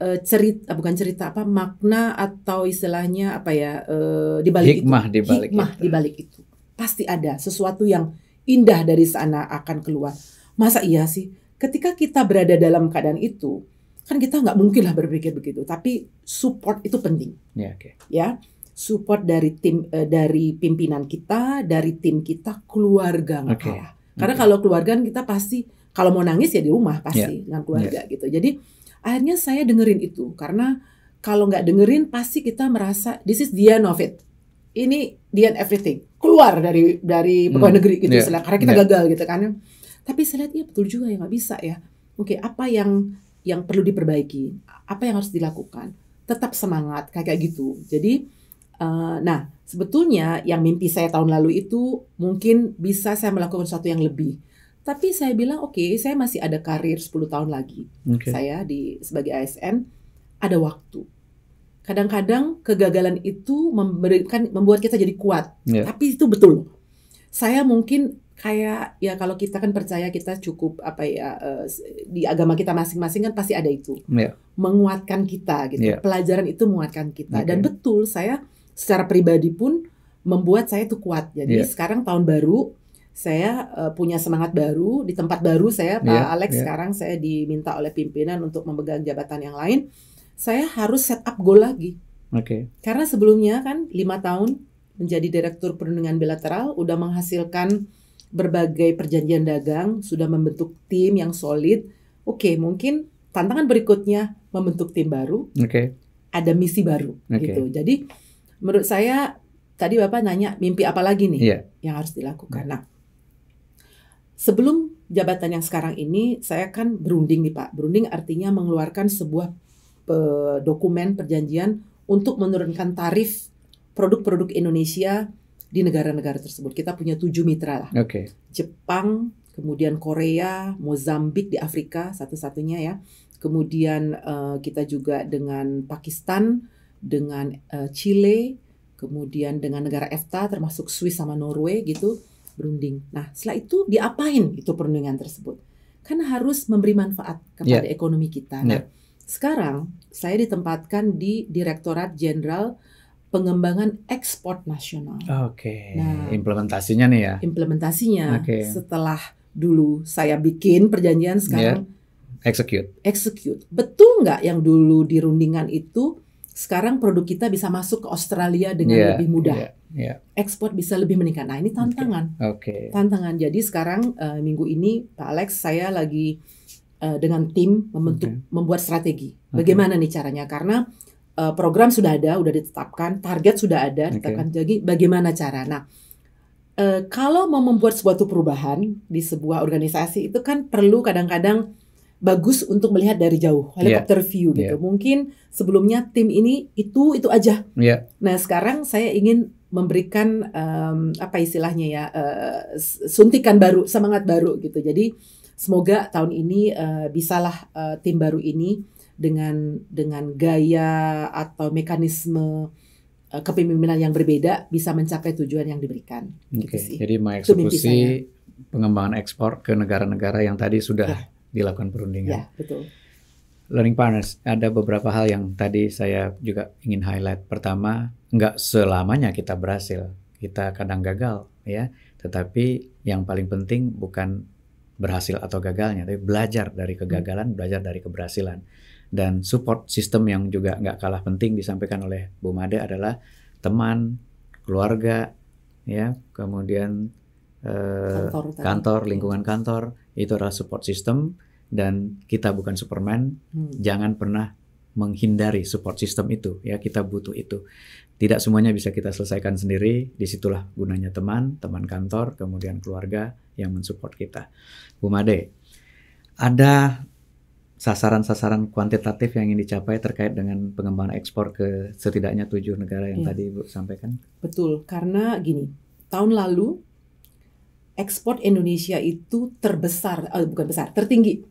S1: uh, eh, cerita eh, bukan cerita apa makna atau istilahnya apa ya uh, di balik
S2: hikmah di balik hikmah
S1: di balik itu. Pasti ada sesuatu yang indah dari sana akan keluar. Masa iya sih? ketika kita berada dalam keadaan itu, kan kita nggak mungkin lah berpikir begitu. Tapi support itu penting. Ya, okay. ya support dari tim eh, dari pimpinan kita, dari tim kita, keluarga nggak okay. kalah. Karena okay. kalau keluarga kan kita pasti kalau mau nangis ya di rumah pasti yeah. dengan keluarga yeah. gitu. Jadi akhirnya saya dengerin itu karena kalau nggak dengerin pasti kita merasa this is the end of it. Ini the end everything. Keluar dari dari pegawai hmm. negeri gitu yeah. Ya. karena kita yeah. gagal gitu kan. Tapi saya lihat iya betul juga ya nggak bisa ya. Oke, apa yang yang perlu diperbaiki? Apa yang harus dilakukan? Tetap semangat kayak gitu. Jadi uh, nah sebetulnya yang mimpi saya tahun lalu itu mungkin bisa saya melakukan sesuatu yang lebih. Tapi saya bilang oke, okay, saya masih ada karir 10 tahun lagi.
S2: Okay. Saya
S1: di sebagai ASN ada waktu kadang-kadang kegagalan itu memberikan membuat kita jadi kuat yeah. tapi itu betul saya mungkin kayak ya kalau kita kan percaya kita cukup apa ya eh, di agama kita masing-masing kan pasti ada itu yeah. menguatkan kita gitu yeah. pelajaran itu menguatkan kita okay. dan betul saya secara pribadi pun membuat saya tuh kuat jadi yeah. sekarang tahun baru saya eh, punya semangat baru di tempat baru saya Pak yeah, Alex yeah. sekarang saya diminta oleh pimpinan untuk memegang jabatan yang lain saya harus set up goal lagi okay. karena sebelumnya kan lima tahun menjadi direktur perundingan bilateral udah menghasilkan berbagai perjanjian dagang, sudah membentuk tim yang solid. Oke, okay, mungkin tantangan berikutnya membentuk tim baru. Oke. Okay. Ada misi baru okay. gitu. Jadi menurut saya tadi Bapak nanya mimpi apa lagi nih yeah. yang harus dilakukan. Nah, sebelum jabatan yang sekarang ini saya kan berunding nih Pak. Berunding artinya mengeluarkan sebuah dokumen perjanjian untuk menurunkan tarif produk-produk Indonesia di negara-negara tersebut. Kita punya tujuh mitra lah. Okay. Jepang, kemudian Korea, Mozambik di Afrika satu-satunya ya. Kemudian uh, kita juga dengan Pakistan, dengan uh, Chile, kemudian dengan negara EFTA termasuk Swiss sama Norway gitu berunding. Nah, setelah itu diapain itu perundingan tersebut? kan harus memberi manfaat kepada yeah. ekonomi kita. yeah. Ya. sekarang saya ditempatkan di Direktorat Jenderal pengembangan ekspor nasional.
S2: Oke. Okay. Nah, implementasinya nih ya.
S1: Implementasinya. Okay. Setelah dulu saya bikin perjanjian sekarang
S2: yeah. execute.
S1: Execute. Betul nggak yang dulu di rundingan itu sekarang produk kita bisa masuk ke Australia dengan yeah. lebih mudah. Yeah. Yeah. Ekspor bisa lebih meningkat. Nah, ini tantangan. Oke. Okay. Okay. Tantangan. Jadi sekarang uh, minggu ini Pak Alex saya lagi uh, dengan tim membentuk okay. membuat strategi. Bagaimana okay. nih caranya? Karena Eh, program sudah ada, sudah ditetapkan, target sudah ada, okay. ditetapkan. Jadi bagaimana cara? Nah, uh, kalau mau membuat suatu perubahan di sebuah organisasi itu kan perlu kadang-kadang bagus untuk melihat dari jauh, iya. helikopter yeah. view gitu. Yeah. Mungkin sebelumnya tim ini itu itu aja. Yeah. Nah, sekarang saya ingin memberikan um, apa istilahnya ya uh, suntikan baru, semangat baru gitu. Jadi semoga tahun ini uh, bisalah uh, tim baru ini dengan dengan gaya atau mekanisme eh, kepemimpinan yang berbeda bisa mencapai tujuan yang diberikan.
S2: Gitu Oke. Okay. Gitu Jadi mengeksekusi pengembangan ekspor ke negara-negara yang tadi sudah yeah. dilakukan perundingan. Yeah, betul. Learning partners, ada beberapa hal yang tadi saya juga ingin highlight. Pertama, nggak selamanya kita berhasil, kita kadang gagal, ya. Tetapi yang paling penting bukan berhasil atau gagalnya, tapi belajar dari kegagalan, hmm. belajar dari keberhasilan dan support system yang juga nggak kalah penting disampaikan oleh Bu Made adalah teman, keluarga, ya, kemudian eh, kantor, kantor lingkungan kantor itu adalah support system dan kita bukan Superman, hmm. jangan pernah menghindari support system itu, ya kita butuh itu. Tidak semuanya bisa kita selesaikan sendiri, disitulah gunanya teman, teman kantor, kemudian keluarga yang mensupport kita. Bu Made, ada sasaran-sasaran kuantitatif yang ingin dicapai terkait dengan pengembangan ekspor ke setidaknya tujuh negara yang ya. tadi Ibu sampaikan?
S1: Betul, karena gini, tahun lalu ekspor Indonesia itu terbesar, oh, bukan besar, tertinggi.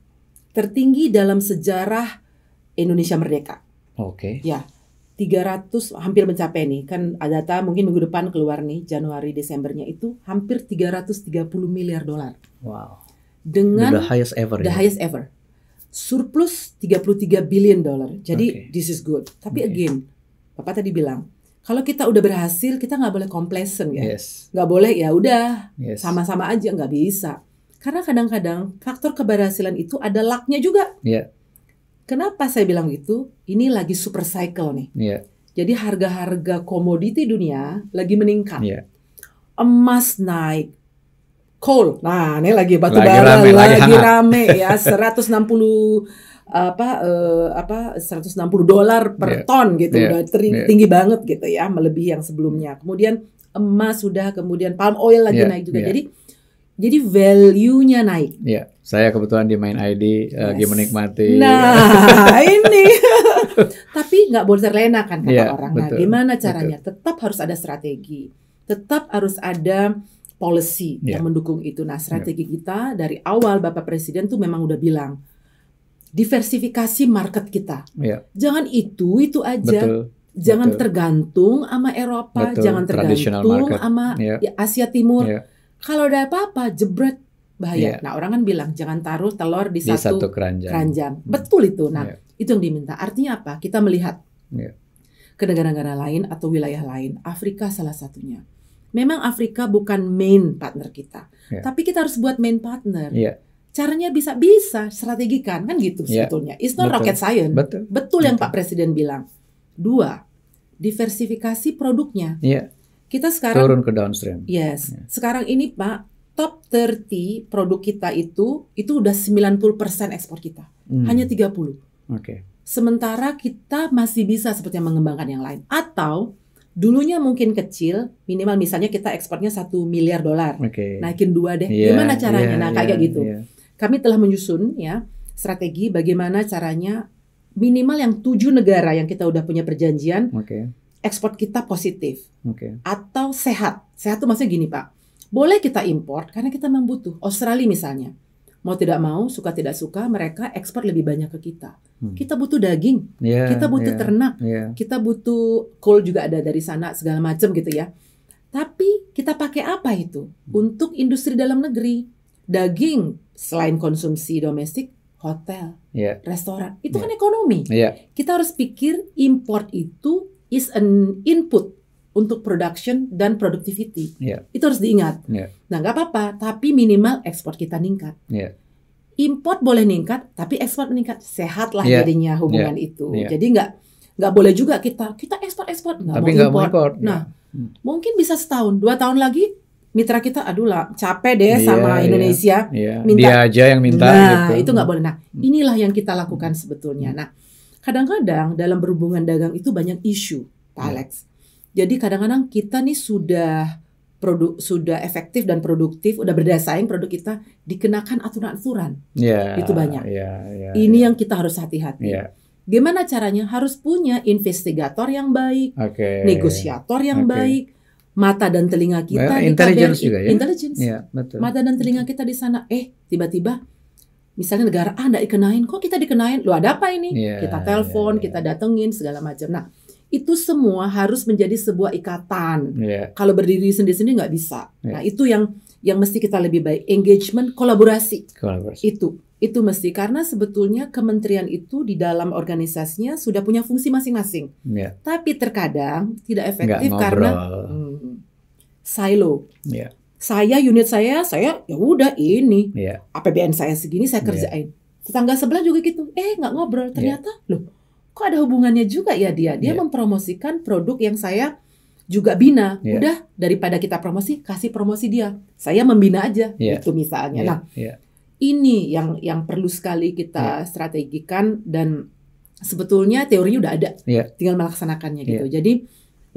S1: Tertinggi dalam sejarah Indonesia merdeka.
S2: Oke. Okay. Ya,
S1: 300 hampir mencapai nih. Kan ada data mungkin minggu depan keluar nih Januari Desembernya itu hampir 330 miliar dolar. Wow. Dengan the highest ever. The ya? highest ever surplus 33 billion dollar. Jadi okay. this is good. Tapi okay. again, Bapak tadi bilang kalau kita udah berhasil kita nggak boleh complacent ya, yes. nggak boleh ya udah yes. sama-sama aja nggak bisa. Karena kadang-kadang faktor keberhasilan itu ada lucknya juga. Yeah. Kenapa saya bilang gitu? Ini lagi super cycle nih. Yeah. Jadi harga-harga komoditi dunia lagi meningkat. Yeah. Emas naik, coal. Nah, ini lagi batu lagi bara rame, lagi, lagi rame (laughs) ya 160 apa uh, apa 160 dolar per yeah. ton gitu yeah. udah yeah. tinggi banget gitu ya melebihi yang sebelumnya. Kemudian emas sudah, kemudian palm oil lagi yeah. naik juga. Yeah. Jadi jadi value-nya naik.
S2: Iya, saya kebetulan di main ID eh, yes. lagi menikmati. Nah, (laughs)
S1: ini. (laughs) Tapi nggak boleh terlena kan kata yeah, orang. Nah, betul, gimana caranya? Betul. Tetap harus ada strategi. Tetap harus ada policy yeah. yang mendukung itu. Nah, strategi yeah. kita dari awal Bapak Presiden tuh memang udah bilang diversifikasi market kita. Yeah. Jangan itu itu aja. Betul. Jangan Betul. tergantung sama Eropa, Betul. jangan tergantung sama yeah. Ya, Asia Timur. Yeah. Kalau ada apa-apa jebret bahaya. Yeah. Nah, orang kan bilang jangan taruh telur di, di satu, keranjang. keranjang. Hmm. Betul itu. Nah, yeah. itu yang diminta. Artinya apa? Kita melihat yeah. ke negara-negara lain atau wilayah lain. Afrika salah satunya memang Afrika bukan main partner kita, yeah. tapi kita harus buat main partner. Yeah. Caranya bisa bisa strategikan kan gitu yeah. sebetulnya. It's not Betul. rocket science. Betul. Betul, Betul yang Pak Presiden bilang. Dua, diversifikasi produknya. Yeah. Kita sekarang turun ke downstream. Yes. Yeah. Sekarang ini Pak top 30 produk kita itu itu udah 90% ekspor kita. Hmm. Hanya 30. Oke. Okay. Sementara kita masih bisa seperti mengembangkan yang lain atau dulunya mungkin kecil, minimal misalnya kita ekspornya satu miliar dolar, okay. naikin dua deh. Yeah, Gimana iya, caranya? Yeah, nah kayak yeah, gitu. Yeah. Kami telah menyusun ya strategi bagaimana caranya minimal yang tujuh negara yang kita udah punya perjanjian, okay. ekspor kita positif okay. atau sehat. Sehat tuh maksudnya gini pak, boleh kita import karena kita membutuh. Australia misalnya, mau tidak mau suka tidak suka mereka ekspor lebih banyak ke kita hmm. kita butuh daging yeah, kita butuh yeah, ternak yeah. kita butuh coal juga ada dari sana segala macam gitu ya tapi kita pakai apa itu hmm. untuk industri dalam negeri daging selain konsumsi domestik hotel
S2: yeah. restoran itu yeah. kan iya. ekonomi yeah.
S1: kita harus pikir import itu is an input untuk production dan productivity. Yeah. Itu harus diingat. Yeah. Nah, nggak apa-apa, tapi minimal ekspor kita ningkat. Yeah. Import boleh ningkat, tapi ekspor meningkat. Sehatlah yeah. jadinya iya. hubungan yeah. itu. Yeah. Jadi nggak nggak boleh juga kita kita ekspor ekspor nggak mau, import. import. Iya. Nah, yeah. Hmm. mungkin bisa setahun, dua tahun lagi mitra kita aduh lah capek deh yeah, sama iya. Indonesia
S2: yeah, minta dia aja yang minta nah gitu. itu nggak boleh
S1: nah hmm. inilah yang kita lakukan sebetulnya hmm. nah kadang-kadang dalam berhubungan dagang itu banyak isu Pak Alex jadi kadang-kadang kita nih sudah produk sudah efektif dan produktif, udah saing produk kita dikenakan aturan-aturan.
S2: Yeah, itu banyak. Yeah, yeah, Ini yeah.
S1: yang kita harus hati-hati. Yeah. Gimana caranya? Harus punya investigator yang baik,
S2: okay. negosiator yang okay. baik,
S1: mata dan telinga kita well, intelligence KBRI, juga ya. Intelligence. Yeah, betul. Mata dan telinga kita di sana. Eh, tiba-tiba misalnya negara A ah, dikenain, kok kita dikenain? Lu ada apa ini? Yeah, kita telepon, yeah, yeah. kita ya. datengin segala macam. Nah, itu semua harus menjadi sebuah ikatan. Yeah. Kalau berdiri sendiri-sendiri nggak bisa. Yeah. Nah itu yang yang mesti kita lebih baik engagement kolaborasi. kolaborasi. Itu itu mesti karena sebetulnya kementerian itu di dalam organisasinya sudah punya fungsi masing-masing. Yeah. Tapi terkadang tidak efektif karena hmm, silo. Yeah. Saya unit saya saya ya udah ini yeah. APBN saya segini saya iya. kerjain. Yeah. Tetangga sebelah juga gitu. Eh nggak ngobrol iya. ternyata yeah. loh kok ada hubungannya juga ya dia dia yeah. mempromosikan produk yang saya juga bina yeah. udah daripada kita promosi kasih promosi dia saya membina aja yeah. itu misalnya yeah. nah yeah. ini yang yang perlu sekali kita yeah. strategikan dan sebetulnya teorinya udah ada yeah. tinggal melaksanakannya gitu yeah. jadi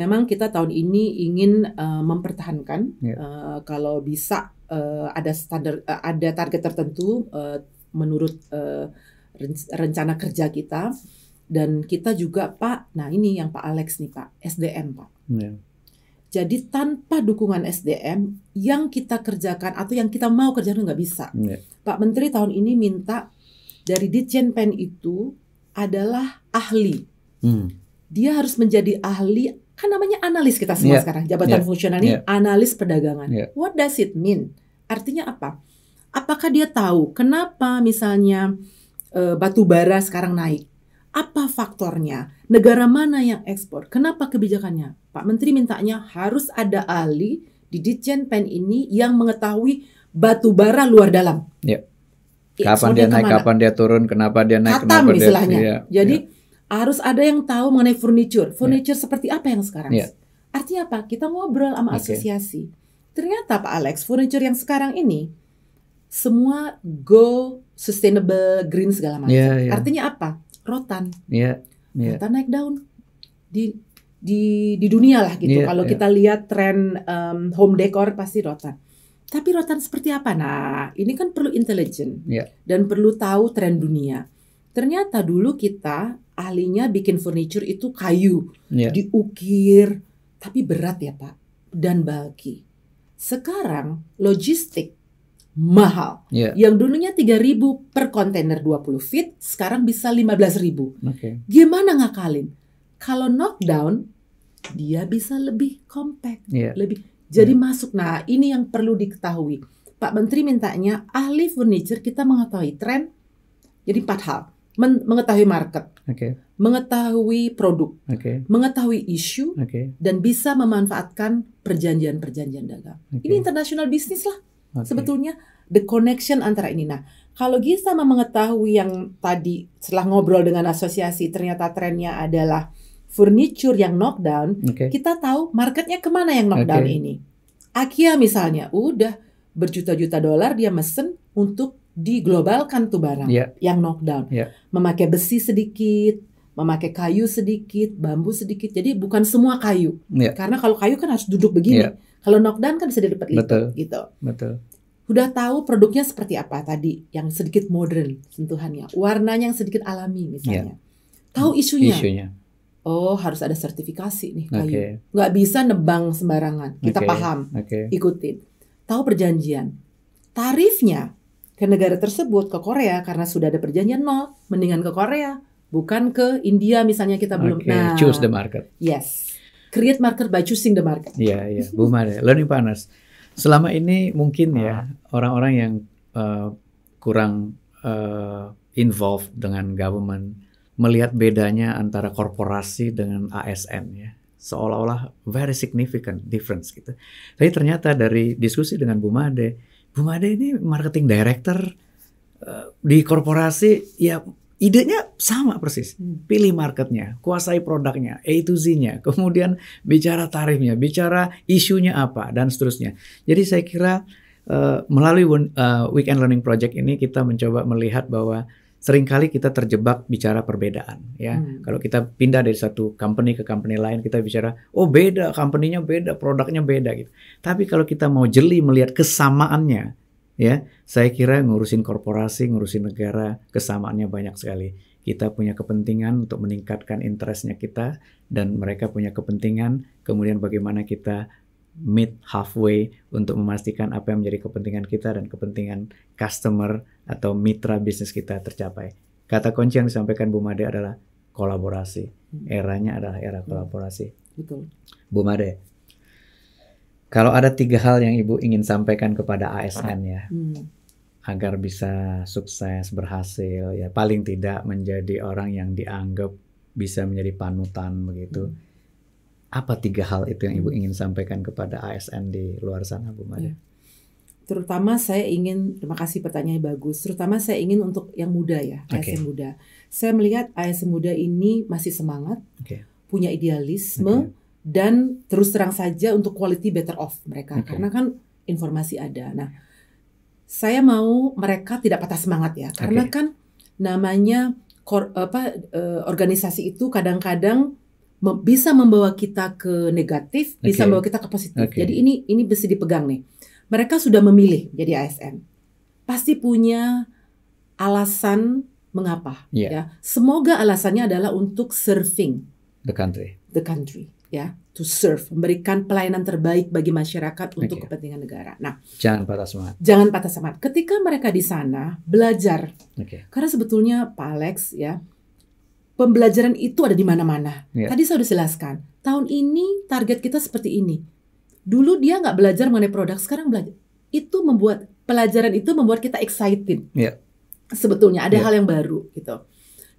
S1: memang kita tahun ini ingin uh, mempertahankan yeah. Iya. uh, kalau bisa uh, ada standar uh, ada target tertentu uh, menurut uh, rencana kerja kita dan kita juga Pak, nah ini yang Pak Alex nih Pak, SDM Pak. Yeah. Jadi tanpa dukungan SDM yang kita kerjakan atau yang kita mau kerjakan nggak bisa. Yeah. Pak Menteri tahun ini minta dari Ditjen Pen itu adalah ahli. Mm. Dia harus menjadi ahli kan namanya analis kita semua yeah. sekarang jabatan yeah. fungsional ini yeah. analis perdagangan. Yeah. What does it mean? Artinya apa? Apakah dia tahu kenapa misalnya eh, batu bara sekarang naik? Apa faktornya? Negara mana yang ekspor? Kenapa kebijakannya? Pak Menteri mintanya harus ada ahli di Ditjen Pen ini yang mengetahui batu bara luar dalam.
S2: Ya. Iya, kapan dia naik, kemana? kapan dia turun, kenapa dia naik, Katam kenapa istilahnya. dia. Ya.
S1: Jadi ya. harus ada yang tahu mengenai furniture. Iya. Furniture ya. seperti apa yang sekarang? Ya. Artinya apa? Kita ngobrol sama okay. asosiasi. Ternyata Pak Alex, furniture yang sekarang ini semua go sustainable green segala macam. Ya, ya. Artinya apa? rotan.
S2: Iya. Yeah, yeah. Rotan
S1: naik daun di di di dunia lah gitu. Yeah, Kalau yeah. kita lihat tren um, home decor pasti rotan. Tapi rotan seperti apa? Nah, ini kan perlu intelijen yeah. dan perlu tahu tren dunia. Ternyata dulu kita ahlinya bikin furniture itu kayu, yeah. diukir, tapi berat ya Pak dan bulky. Sekarang logistik mahal. Yeah. Yang dulunya 3000 per kontainer 20 feet, sekarang bisa 15000. Okay. Gimana ngakalin? Kalau knockdown dia bisa lebih compact, yeah. lebih jadi yeah. masuk. Nah, ini yang perlu diketahui. Pak Menteri mintanya ahli furniture kita mengetahui tren. Jadi empat hal. Men mengetahui market, okay. mengetahui produk, okay. mengetahui isu,
S2: okay. dan
S1: bisa memanfaatkan perjanjian-perjanjian dagang. Okay. Ini internasional bisnis lah. Okay. Sebetulnya the connection antara ini. Nah, kalau sama mengetahui yang tadi setelah ngobrol dengan asosiasi ternyata trennya adalah furniture yang knockdown, okay. kita tahu marketnya kemana yang knockdown okay. ini. Akia misalnya, udah berjuta-juta dolar dia mesen untuk diglobalkan tuh barang yeah. yang knockdown, yeah. memakai besi sedikit, memakai kayu sedikit, bambu sedikit. Jadi bukan semua kayu, yeah. karena kalau kayu kan harus duduk begini. Yeah kalau knockdown kan bisa dilipat lipat gitu. Betul. Udah tahu produknya seperti apa tadi, yang sedikit modern sentuhannya, warnanya yang sedikit alami misalnya. Yeah. Tahu isunya. Isunya. Oh, harus ada sertifikasi nih kayu. Okay. Nggak bisa nebang sembarangan. Kita okay. paham, okay. ikutin. Tahu perjanjian. Tarifnya ke negara tersebut ke Korea karena sudah ada perjanjian nol, mendingan ke Korea bukan ke India misalnya kita belum. Okay. Nah, choose the market. Yes create market by choosing the market.
S2: Iya, iya. Bu Mare, ya. learning partners. Selama ini mungkin ya ah. orang-orang yang uh, kurang uh, involved dengan government melihat bedanya antara korporasi dengan ASN ya seolah-olah very significant difference gitu. Tapi ternyata dari diskusi dengan Bu Made, Bu Made ini marketing director uh, di korporasi ya idenya sama persis. Hmm. Pilih marketnya, kuasai produknya, A to Z-nya, (laughs) kemudian bicara tarifnya, bicara isunya apa, dan seterusnya. Jadi saya kira uh, melalui uh, Weekend Learning Project ini kita mencoba melihat bahwa seringkali kita terjebak bicara perbedaan ya. Hmm. Kalau kita pindah dari satu company ke company lain kita bicara oh beda, company-nya beda, produknya beda gitu. Tapi kalau kita mau jeli melihat kesamaannya, ya saya kira ngurusin korporasi ngurusin negara kesamaannya banyak sekali kita punya kepentingan untuk meningkatkan interestnya kita dan mereka punya kepentingan kemudian bagaimana kita meet halfway untuk memastikan apa yang menjadi kepentingan kita dan kepentingan customer atau mitra bisnis kita tercapai kata kunci yang disampaikan Bu Made adalah kolaborasi eranya adalah era kolaborasi betul Bu Made kalau ada tiga hal yang Ibu ingin sampaikan kepada ASN ya, hmm. agar bisa sukses, berhasil, ya paling tidak menjadi orang yang dianggap bisa menjadi panutan begitu. Hmm. Apa tiga hal itu yang Ibu hmm. ingin sampaikan kepada ASN di luar sana, Bu Maria?
S1: Ya. Terutama saya ingin, terima kasih yang bagus. Terutama saya ingin untuk yang muda ya, okay. ASN muda. Saya melihat ASN muda ini masih semangat, okay. punya idealisme. Okay dan terus terang saja untuk quality better off mereka okay. karena kan informasi ada. Nah, saya mau mereka tidak patah semangat ya karena kan namanya kor, apa eh, organisasi itu kadang-kadang bisa membawa kita ke negatif, okay. bisa membawa kita ke positif. Okay. Jadi ini ini bisa dipegang nih. Mereka sudah memilih jadi ASN. Pasti punya alasan mengapa yeah. ya. Semoga alasannya adalah untuk serving the country. The country ya to serve memberikan pelayanan terbaik bagi masyarakat okay. untuk kepentingan negara. Nah,
S2: jangan patah semangat.
S1: Jangan patah semangat. Ketika mereka di sana belajar, okay. karena sebetulnya Pak Alex ya pembelajaran itu ada di mana-mana. Yeah. Tadi saya sudah jelaskan tahun ini target kita seperti ini. Dulu dia nggak belajar mengenai produk, sekarang belajar. Itu membuat pelajaran itu membuat kita excited. Yeah. Sebetulnya ada yeah. hal yang baru gitu.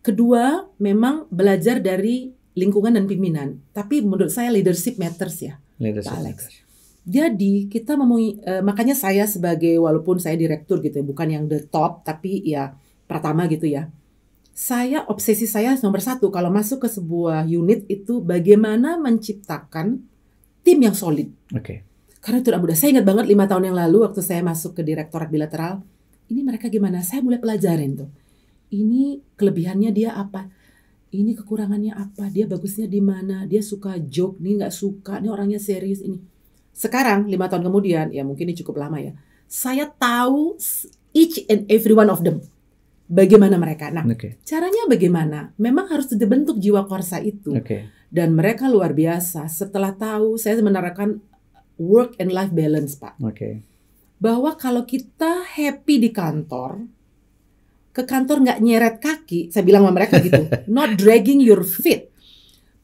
S1: Kedua, memang belajar dari lingkungan dan pimpinan. Tapi menurut saya leadership matters ya, leadership Pak Alex. Matters. Jadi kita mempunyai, eh, makanya saya sebagai walaupun saya direktur gitu ya, bukan yang the top, tapi ya pertama gitu ya. Saya obsesi saya nomor satu kalau masuk ke sebuah unit itu bagaimana menciptakan tim yang solid. Oke. Okay. Karena itu mudah. Saya ingat banget lima tahun yang lalu waktu saya masuk ke direktorat bilateral, ini mereka gimana? Saya mulai pelajarin tuh. Ini kelebihannya dia apa? ini kekurangannya apa dia bagusnya di mana dia suka joke nih nggak suka nih orangnya serius ini sekarang lima tahun kemudian ya mungkin ini cukup lama ya saya tahu each and every one of them bagaimana mereka. Nah, okay. caranya bagaimana? Memang harus dibentuk jiwa korsa itu. Okay. Dan mereka luar biasa. Setelah tahu, saya menerapkan work and life balance, Pak. Okay. Bahwa kalau kita happy di kantor, ke kantor nggak nyeret kaki, saya bilang sama mereka gitu, (laughs) not dragging your feet,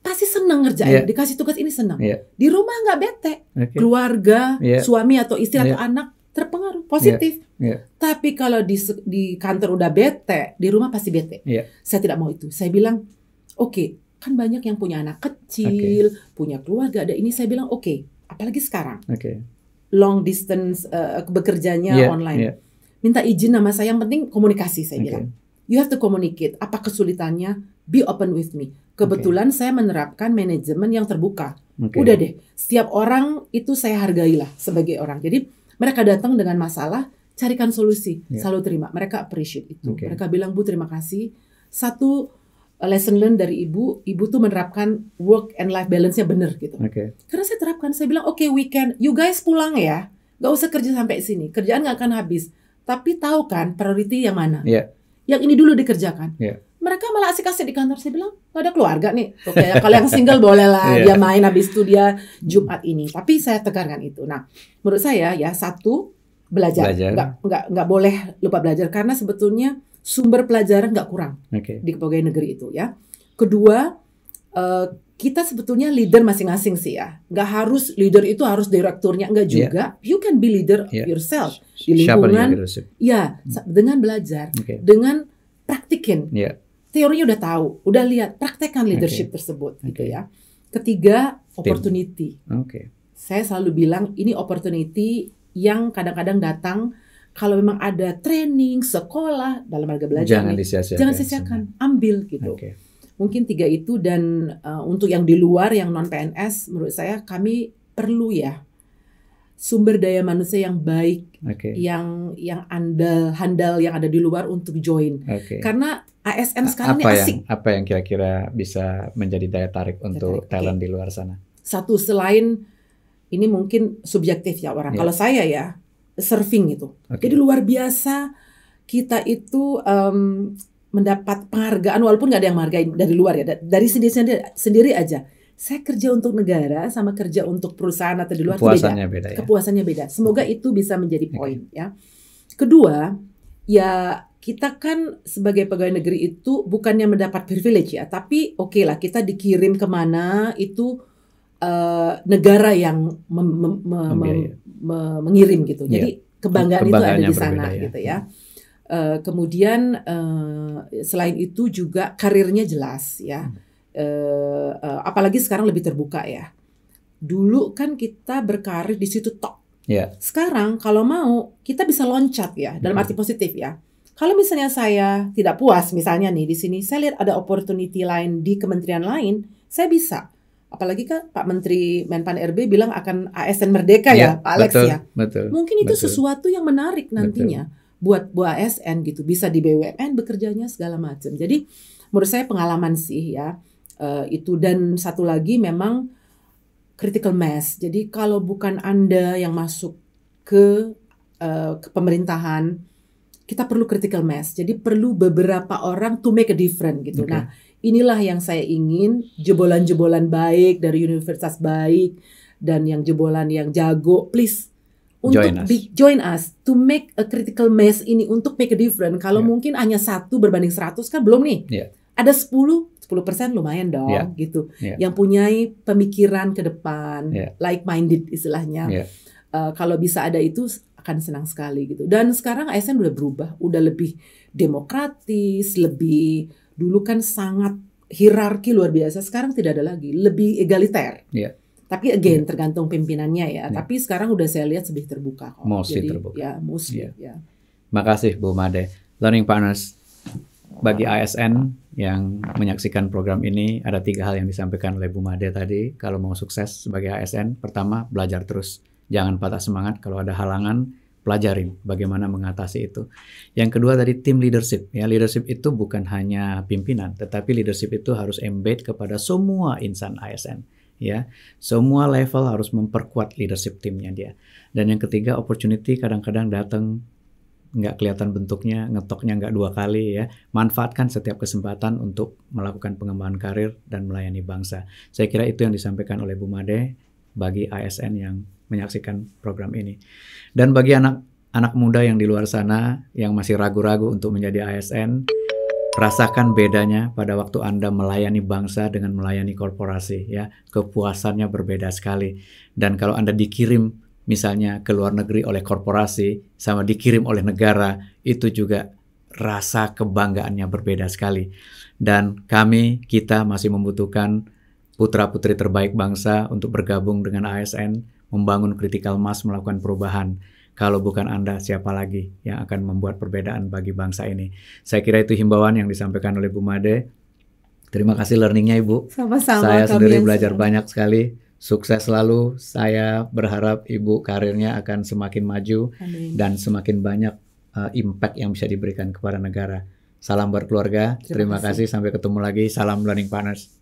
S1: pasti seneng ngerjain. Yeah. Dikasih tugas ini seneng. Yeah. Di rumah nggak bete, okay. keluarga, yeah. suami atau istri yeah. atau iya. anak terpengaruh positif. Yeah. Yeah. Tapi kalau di di kantor udah bete, di rumah pasti bete. Yeah. Saya tidak mau itu. Saya bilang, oke, okay, kan banyak yang punya anak kecil, okay. punya keluarga. Ada ini saya bilang oke, okay, apalagi sekarang. Okay. Long distance uh, bekerjanya yeah. online. Yeah minta izin nama saya yang penting komunikasi saya okay. bilang. You have to communicate. Apa kesulitannya? Be open with me. Kebetulan okay. saya menerapkan manajemen yang terbuka. Okay. Udah deh, setiap orang itu saya hargailah sebagai orang. Jadi mereka datang dengan masalah, carikan solusi, yeah. selalu terima. Mereka appreciate itu. Okay. Mereka bilang, "Bu, terima kasih." Satu uh, lesson learn dari ibu, ibu tuh menerapkan work and life balance-nya bener gitu. Okay. Karena saya terapkan, saya bilang, "Oke, okay, weekend, you guys pulang ya. Gak usah kerja sampai sini. Kerjaan gak akan habis." tapi tahu kan priority yang mana. Yeah. Yang ini dulu dikerjakan. Yeah. Mereka malah asik-asik di kantor. Saya bilang, nggak ada keluarga nih. Oke, kalau yang single (laughs) bolehlah yeah. dia main habis itu dia Jumat ini. Tapi saya tegarkan itu. Nah, menurut saya ya satu belajar, belajar. nggak nggak nggak boleh lupa belajar karena sebetulnya sumber pelajaran nggak kurang okay. di pegawai negeri itu ya. Kedua, uh, kita sebetulnya leader masing-masing sih ya. Gak harus leader itu harus direkturnya, nggak iya. juga. Yeah. You can be leader yeah. yourself di lingkungan. Ya, hmm. dengan belajar, okay. dengan praktikin. Yeah. Teorinya udah tahu, udah lihat, praktekkan leadership okay. tersebut okay. gitu ya. Ketiga, opportunity. Okay. Saya selalu bilang ini opportunity yang kadang-kadang datang kalau memang ada training, sekolah dalam harga belajar. Jangan disiasiakan. Jangan sia ambil gitu. Okay mungkin tiga itu dan uh, untuk yang di luar yang non PNS menurut saya kami perlu ya sumber daya manusia yang baik okay. yang yang andal handal yang ada di luar untuk join okay. karena ASN sekarang apa ini asik
S2: apa yang kira-kira bisa menjadi daya tarik untuk okay. talent di luar sana
S1: satu selain ini mungkin subjektif ya orang yeah. kalau saya ya surfing itu okay. jadi luar biasa kita itu um, mendapat penghargaan walaupun nggak ada yang menghargai dari luar ya dari sendiri sendiri, sendiri aja saya kerja untuk negara sama kerja untuk perusahaan atau di luar kepuasannya beda, beda ya? kepuasannya beda semoga itu bisa menjadi poin okay. ya kedua ya kita kan sebagai pegawai negeri itu bukannya mendapat privilege ya tapi oke okay lah kita dikirim kemana itu uh, negara yang mem mem mem mem mengirim gitu iya. jadi kebanggaan itu ada di sana ya. gitu ya hmm Eh, kemudian uh, selain itu juga karirnya jelas ya. Hmm. Uh, uh, apalagi sekarang lebih terbuka ya. Dulu kan kita berkarir di situ top. Yeah. Sekarang kalau mau kita bisa loncat ya dalam arti hmm. positif ya. Kalau misalnya saya tidak puas misalnya nih di sini saya lihat ada opportunity lain di kementerian lain, saya bisa apalagi kan Pak Menteri Menpan RB bilang akan ASN merdeka ya, ya Pak Alex betul, ya.
S2: Betul, Mungkin itu betul. sesuatu
S1: yang menarik nantinya. Betul buat buat ASN gitu bisa di BUMN bekerjanya segala macam jadi menurut saya pengalaman sih ya eh, itu dan satu lagi memang critical mass jadi kalau bukan anda yang masuk ke, eh, ke pemerintahan kita perlu critical mass jadi perlu beberapa orang to make a different gitu okay. nah inilah yang saya ingin jebolan-jebolan baik dari universitas baik dan yang jebolan yang jago please untuk join us. Be, join us to make a critical mass ini untuk make a difference. Kalau yeah. mungkin hanya satu berbanding 100 kan belum nih. Yeah. Ada 10, 10 persen lumayan dong yeah. gitu. Yeah. Yang punya pemikiran ke depan, yeah. like minded istilahnya. Yeah. Uh, kalau bisa ada itu akan senang sekali gitu. Dan sekarang ASN udah berubah, udah lebih demokratis, lebih dulu kan sangat hierarki luar biasa. Sekarang tidak ada lagi, lebih egaliter. Yeah tapi iya. again yeah. tergantung pimpinannya ya. Yeah. Tapi sekarang udah saya lihat lebih terbuka kok. Mostly Jadi, terbuka. Ya, mostly. Yeah. Ya.
S2: Makasih Bu Made. Learning Partners bagi ASN yang menyaksikan program ini ada tiga hal yang disampaikan oleh Bu Made tadi. Kalau mau sukses sebagai ASN, pertama belajar terus. Jangan patah semangat kalau ada halangan, pelajarin bagaimana mengatasi itu. Yang kedua tadi tim leadership. Ya, leadership itu bukan hanya pimpinan, tetapi leadership itu harus embed kepada semua insan ASN ya. Semua level harus memperkuat leadership timnya dia. Dan yang ketiga, opportunity kadang-kadang datang nggak kelihatan bentuknya, ngetoknya nggak dua kali ya. Manfaatkan setiap kesempatan untuk melakukan pengembangan karir dan melayani bangsa. Saya kira itu yang disampaikan oleh Bu Made bagi ASN yang menyaksikan program ini. Dan bagi anak anak muda yang di luar sana yang masih ragu-ragu untuk menjadi ASN, Rasakan bedanya pada waktu Anda melayani bangsa dengan melayani korporasi ya. Kepuasannya berbeda sekali. Dan kalau Anda dikirim misalnya ke luar negeri oleh korporasi sama dikirim oleh negara itu juga rasa kebanggaannya berbeda sekali. Dan kami kita masih membutuhkan putra-putri terbaik bangsa untuk bergabung dengan ASN membangun critical mass melakukan perubahan kalau bukan Anda, siapa lagi yang akan membuat perbedaan bagi bangsa ini? Saya kira itu himbauan yang disampaikan oleh Bu Made. Terima kasih learningnya Ibu. Sama-sama. Saya sendiri belajar sama. banyak sekali. Sukses selalu. Saya berharap Ibu karirnya akan semakin maju Amin. dan semakin banyak uh, impact yang bisa diberikan kepada negara. Salam berkeluarga. Terima, Terima kasih. kasih. Sampai ketemu lagi. Salam Learning Partners.